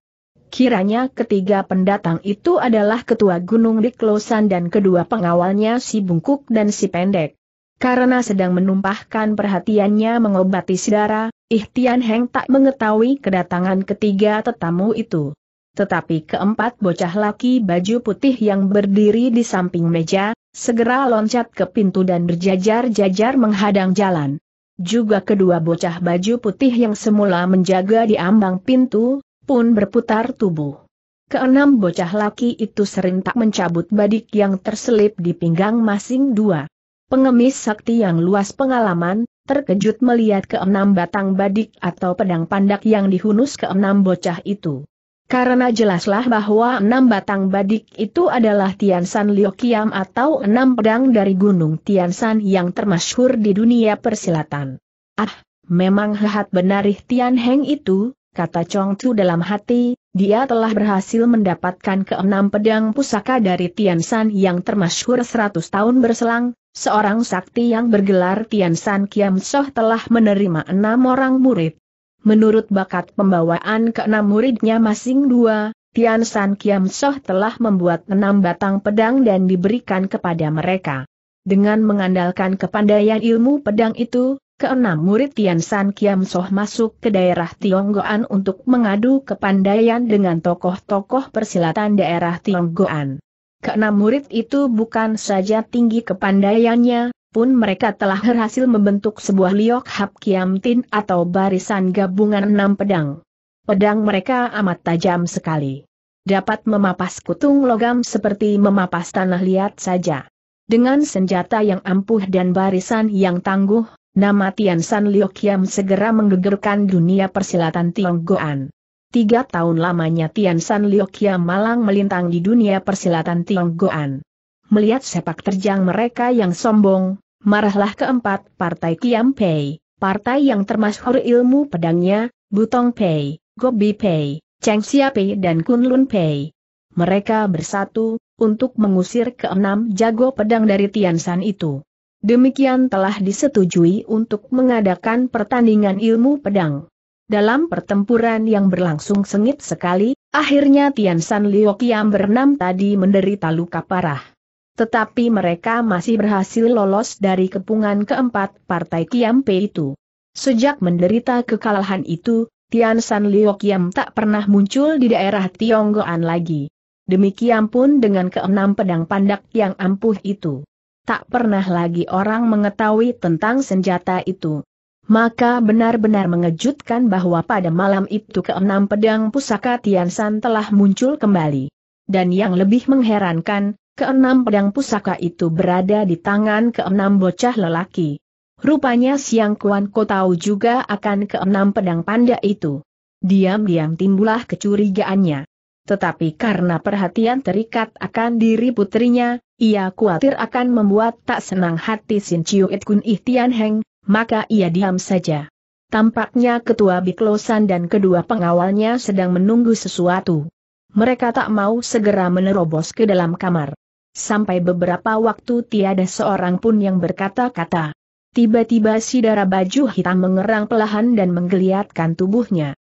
Kiranya ketiga pendatang itu adalah ketua Gunung Diklosan dan kedua pengawalnya si Bungkuk dan si Pendek. Karena sedang menumpahkan perhatiannya mengobati sedara, Ihtian Heng tak mengetahui kedatangan ketiga tetamu itu. Tetapi keempat bocah laki baju putih yang berdiri di samping meja, segera loncat ke pintu dan berjajar-jajar menghadang jalan. Juga kedua bocah baju putih yang semula menjaga di ambang pintu, pun berputar tubuh. Keenam bocah laki itu serentak mencabut badik yang terselip di pinggang masing dua. Pengemis sakti yang luas pengalaman, terkejut melihat keenam batang badik atau pedang pandak yang dihunus keenam bocah itu. Karena jelaslah bahwa enam batang badik itu adalah Tiansan Liokiam atau enam pedang dari Gunung Tiansan yang termasyhur di dunia persilatan. Ah, memang hehat benarih Tian Heng itu, kata Chong Chu dalam hati, dia telah berhasil mendapatkan keenam pedang pusaka dari Tian San yang termasyhur 100 tahun berselang, seorang sakti yang bergelar Tian San Kiam Soh telah menerima enam orang murid. Menurut bakat pembawaan keenam muridnya masing dua, Tian San Kiam Soh telah membuat enam batang pedang dan diberikan kepada mereka. Dengan mengandalkan kepandaian ilmu pedang itu, Keenam murid Tian San Kiam Soh masuk ke daerah Tionggoan untuk mengadu kepandaian dengan tokoh-tokoh persilatan daerah Tionggoan. Keenam murid itu bukan saja tinggi kepandaiannya, pun mereka telah berhasil membentuk sebuah liok hap kiam tin atau barisan gabungan enam pedang. Pedang mereka amat tajam sekali. Dapat memapas kutung logam seperti memapas tanah liat saja. Dengan senjata yang ampuh dan barisan yang tangguh, Nama Tian San Liu Kiam segera menggegerkan dunia persilatan Tionggoan. Tiga tahun lamanya Tian San Liu Kiam malang melintang di dunia persilatan Tionggoan. Melihat sepak terjang mereka yang sombong, marahlah keempat partai Kiam Pei, partai yang termasuk ilmu pedangnya, Butong Pei, Gobi Pei, Cheng Xia Pei dan Lun Pei. Mereka bersatu, untuk mengusir keenam jago pedang dari Tian San itu. Demikian telah disetujui untuk mengadakan pertandingan ilmu pedang. Dalam pertempuran yang berlangsung sengit sekali, akhirnya Tian San Liu Qiang berenam tadi menderita luka parah. Tetapi mereka masih berhasil lolos dari kepungan keempat partai Pei itu. Sejak menderita kekalahan itu, Tian San Liu Qiang tak pernah muncul di daerah Tionggoan lagi. Demikian pun dengan keenam pedang pandak yang ampuh itu tak pernah lagi orang mengetahui tentang senjata itu. Maka benar-benar mengejutkan bahwa pada malam itu keenam pedang pusaka Tian Tiansan telah muncul kembali. Dan yang lebih mengherankan, keenam pedang pusaka itu berada di tangan keenam bocah lelaki. Rupanya Siang Kuan Ko tahu juga akan keenam pedang panda itu. Diam-diam timbulah kecurigaannya tetapi karena perhatian terikat akan diri putrinya, ia khawatir akan membuat tak senang hati Sin Chiu It Kun Ih Tian Heng, maka ia diam saja. Tampaknya ketua Biklosan dan kedua pengawalnya sedang menunggu sesuatu. Mereka tak mau segera menerobos ke dalam kamar. Sampai beberapa waktu tiada seorang pun yang berkata-kata. Tiba-tiba si darah baju hitam mengerang pelahan dan menggeliatkan tubuhnya.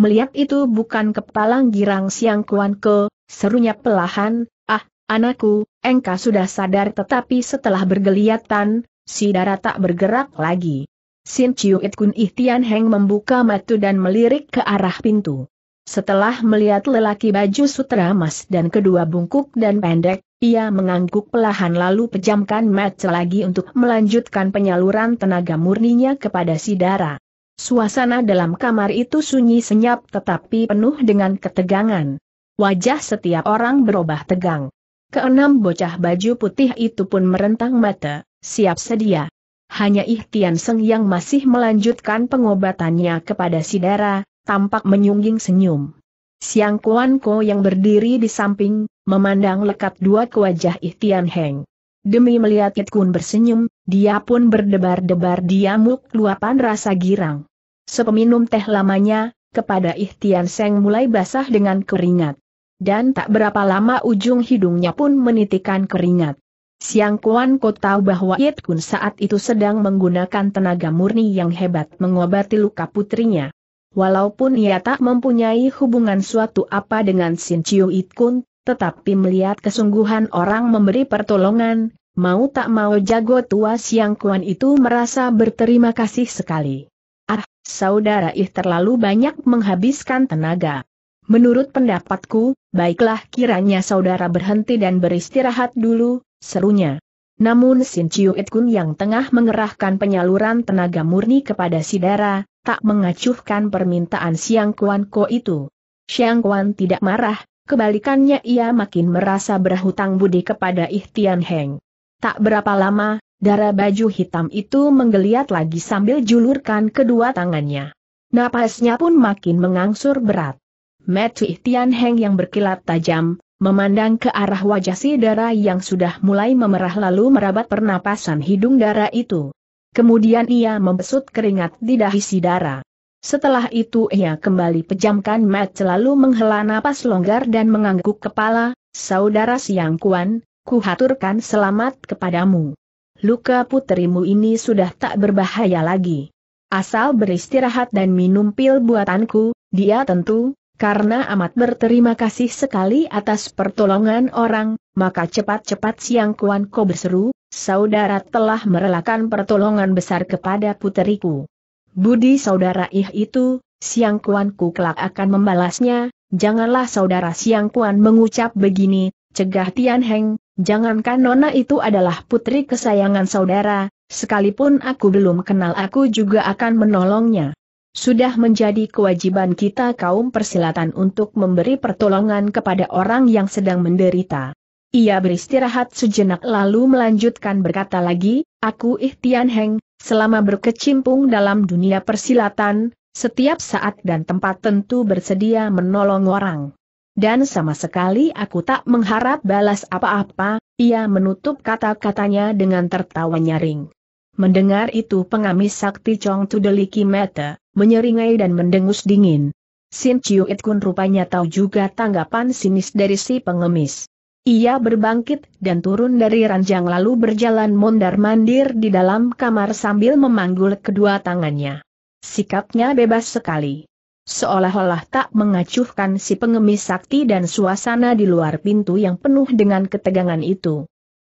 Melihat itu bukan kepalang girang siang kuan ke, serunya pelahan, ah, anakku, engkau sudah sadar tetapi setelah bergeliatan, si darah tak bergerak lagi. Sin Chiu It Kun Ihtian Heng membuka matu dan melirik ke arah pintu. Setelah melihat lelaki baju sutra emas dan kedua bungkuk dan pendek, ia mengangguk pelahan lalu pejamkan mata lagi untuk melanjutkan penyaluran tenaga murninya kepada si darah. Suasana dalam kamar itu sunyi senyap tetapi penuh dengan ketegangan. Wajah setiap orang berubah tegang. Keenam bocah baju putih itu pun merentang mata, siap sedia. Hanya Ihtian Seng yang masih melanjutkan pengobatannya kepada Sidara, tampak menyungging senyum. Siang Kuan Ko yang berdiri di samping, memandang lekat dua ke wajah Ihtian Heng. Demi melihat It Kun bersenyum, dia pun berdebar-debar diamuk luapan rasa girang. Sepeminum teh lamanya, kepada Ihtian Seng mulai basah dengan keringat. Dan tak berapa lama ujung hidungnya pun menitikan keringat. Siang Kuan Ko tahu bahwa Yit Kun saat itu sedang menggunakan tenaga murni yang hebat mengobati luka putrinya. Walaupun ia tak mempunyai hubungan suatu apa dengan Sin Chiu Yit Kun, tetapi melihat kesungguhan orang memberi pertolongan, mau tak mau jago tua Siang Kuan itu merasa berterima kasih sekali saudara ih terlalu banyak menghabiskan tenaga. Menurut pendapatku, baiklah kiranya saudara berhenti dan beristirahat dulu, serunya. Namun Sin Chiu It Kun yang tengah mengerahkan penyaluran tenaga murni kepada Sidara, tak mengacuhkan permintaan Siang Kuan Ko itu. Siang Kuan tidak marah, kebalikannya ia makin merasa berhutang budi kepada Tian Heng. Tak berapa lama, Darah baju hitam itu menggeliat lagi sambil julurkan kedua tangannya. Napasnya pun makin mengangsur berat. Metu Ihtian Heng yang berkilat tajam, memandang ke arah wajah si darah yang sudah mulai memerah lalu merabat pernapasan hidung darah itu. Kemudian ia membesut keringat di dahi si darah. Setelah itu ia kembali pejamkan mat selalu menghela napas longgar dan mengangguk kepala, Saudara Siang Kuan, kuhaturkan selamat kepadamu luka puterimu ini sudah tak berbahaya lagi. Asal beristirahat dan minum pil buatanku, dia tentu, karena amat berterima kasih sekali atas pertolongan orang, maka cepat-cepat siang Kuan Ko berseru, saudara telah merelakan pertolongan besar kepada puteriku. Budi saudara ih itu, siang Kuan Ku kelak akan membalasnya, janganlah saudara siang Kuan mengucap begini, Cegah Tian Heng, jangankan Nona itu adalah putri kesayangan saudara, sekalipun aku belum kenal aku juga akan menolongnya. Sudah menjadi kewajiban kita kaum persilatan untuk memberi pertolongan kepada orang yang sedang menderita. Ia beristirahat sejenak lalu melanjutkan berkata lagi, Aku Ih Tian Heng, selama berkecimpung dalam dunia persilatan, setiap saat dan tempat tentu bersedia menolong orang dan sama sekali aku tak mengharap balas apa-apa, ia menutup kata-katanya dengan tertawa nyaring. Mendengar itu pengamis sakti Chong Tudeliki Mata, menyeringai dan mendengus dingin. Sin Chiu It Kun rupanya tahu juga tanggapan sinis dari si pengemis. Ia berbangkit dan turun dari ranjang lalu berjalan mondar-mandir di dalam kamar sambil memanggul kedua tangannya. Sikapnya bebas sekali seolah-olah tak mengacuhkan si pengemis sakti dan suasana di luar pintu yang penuh dengan ketegangan itu.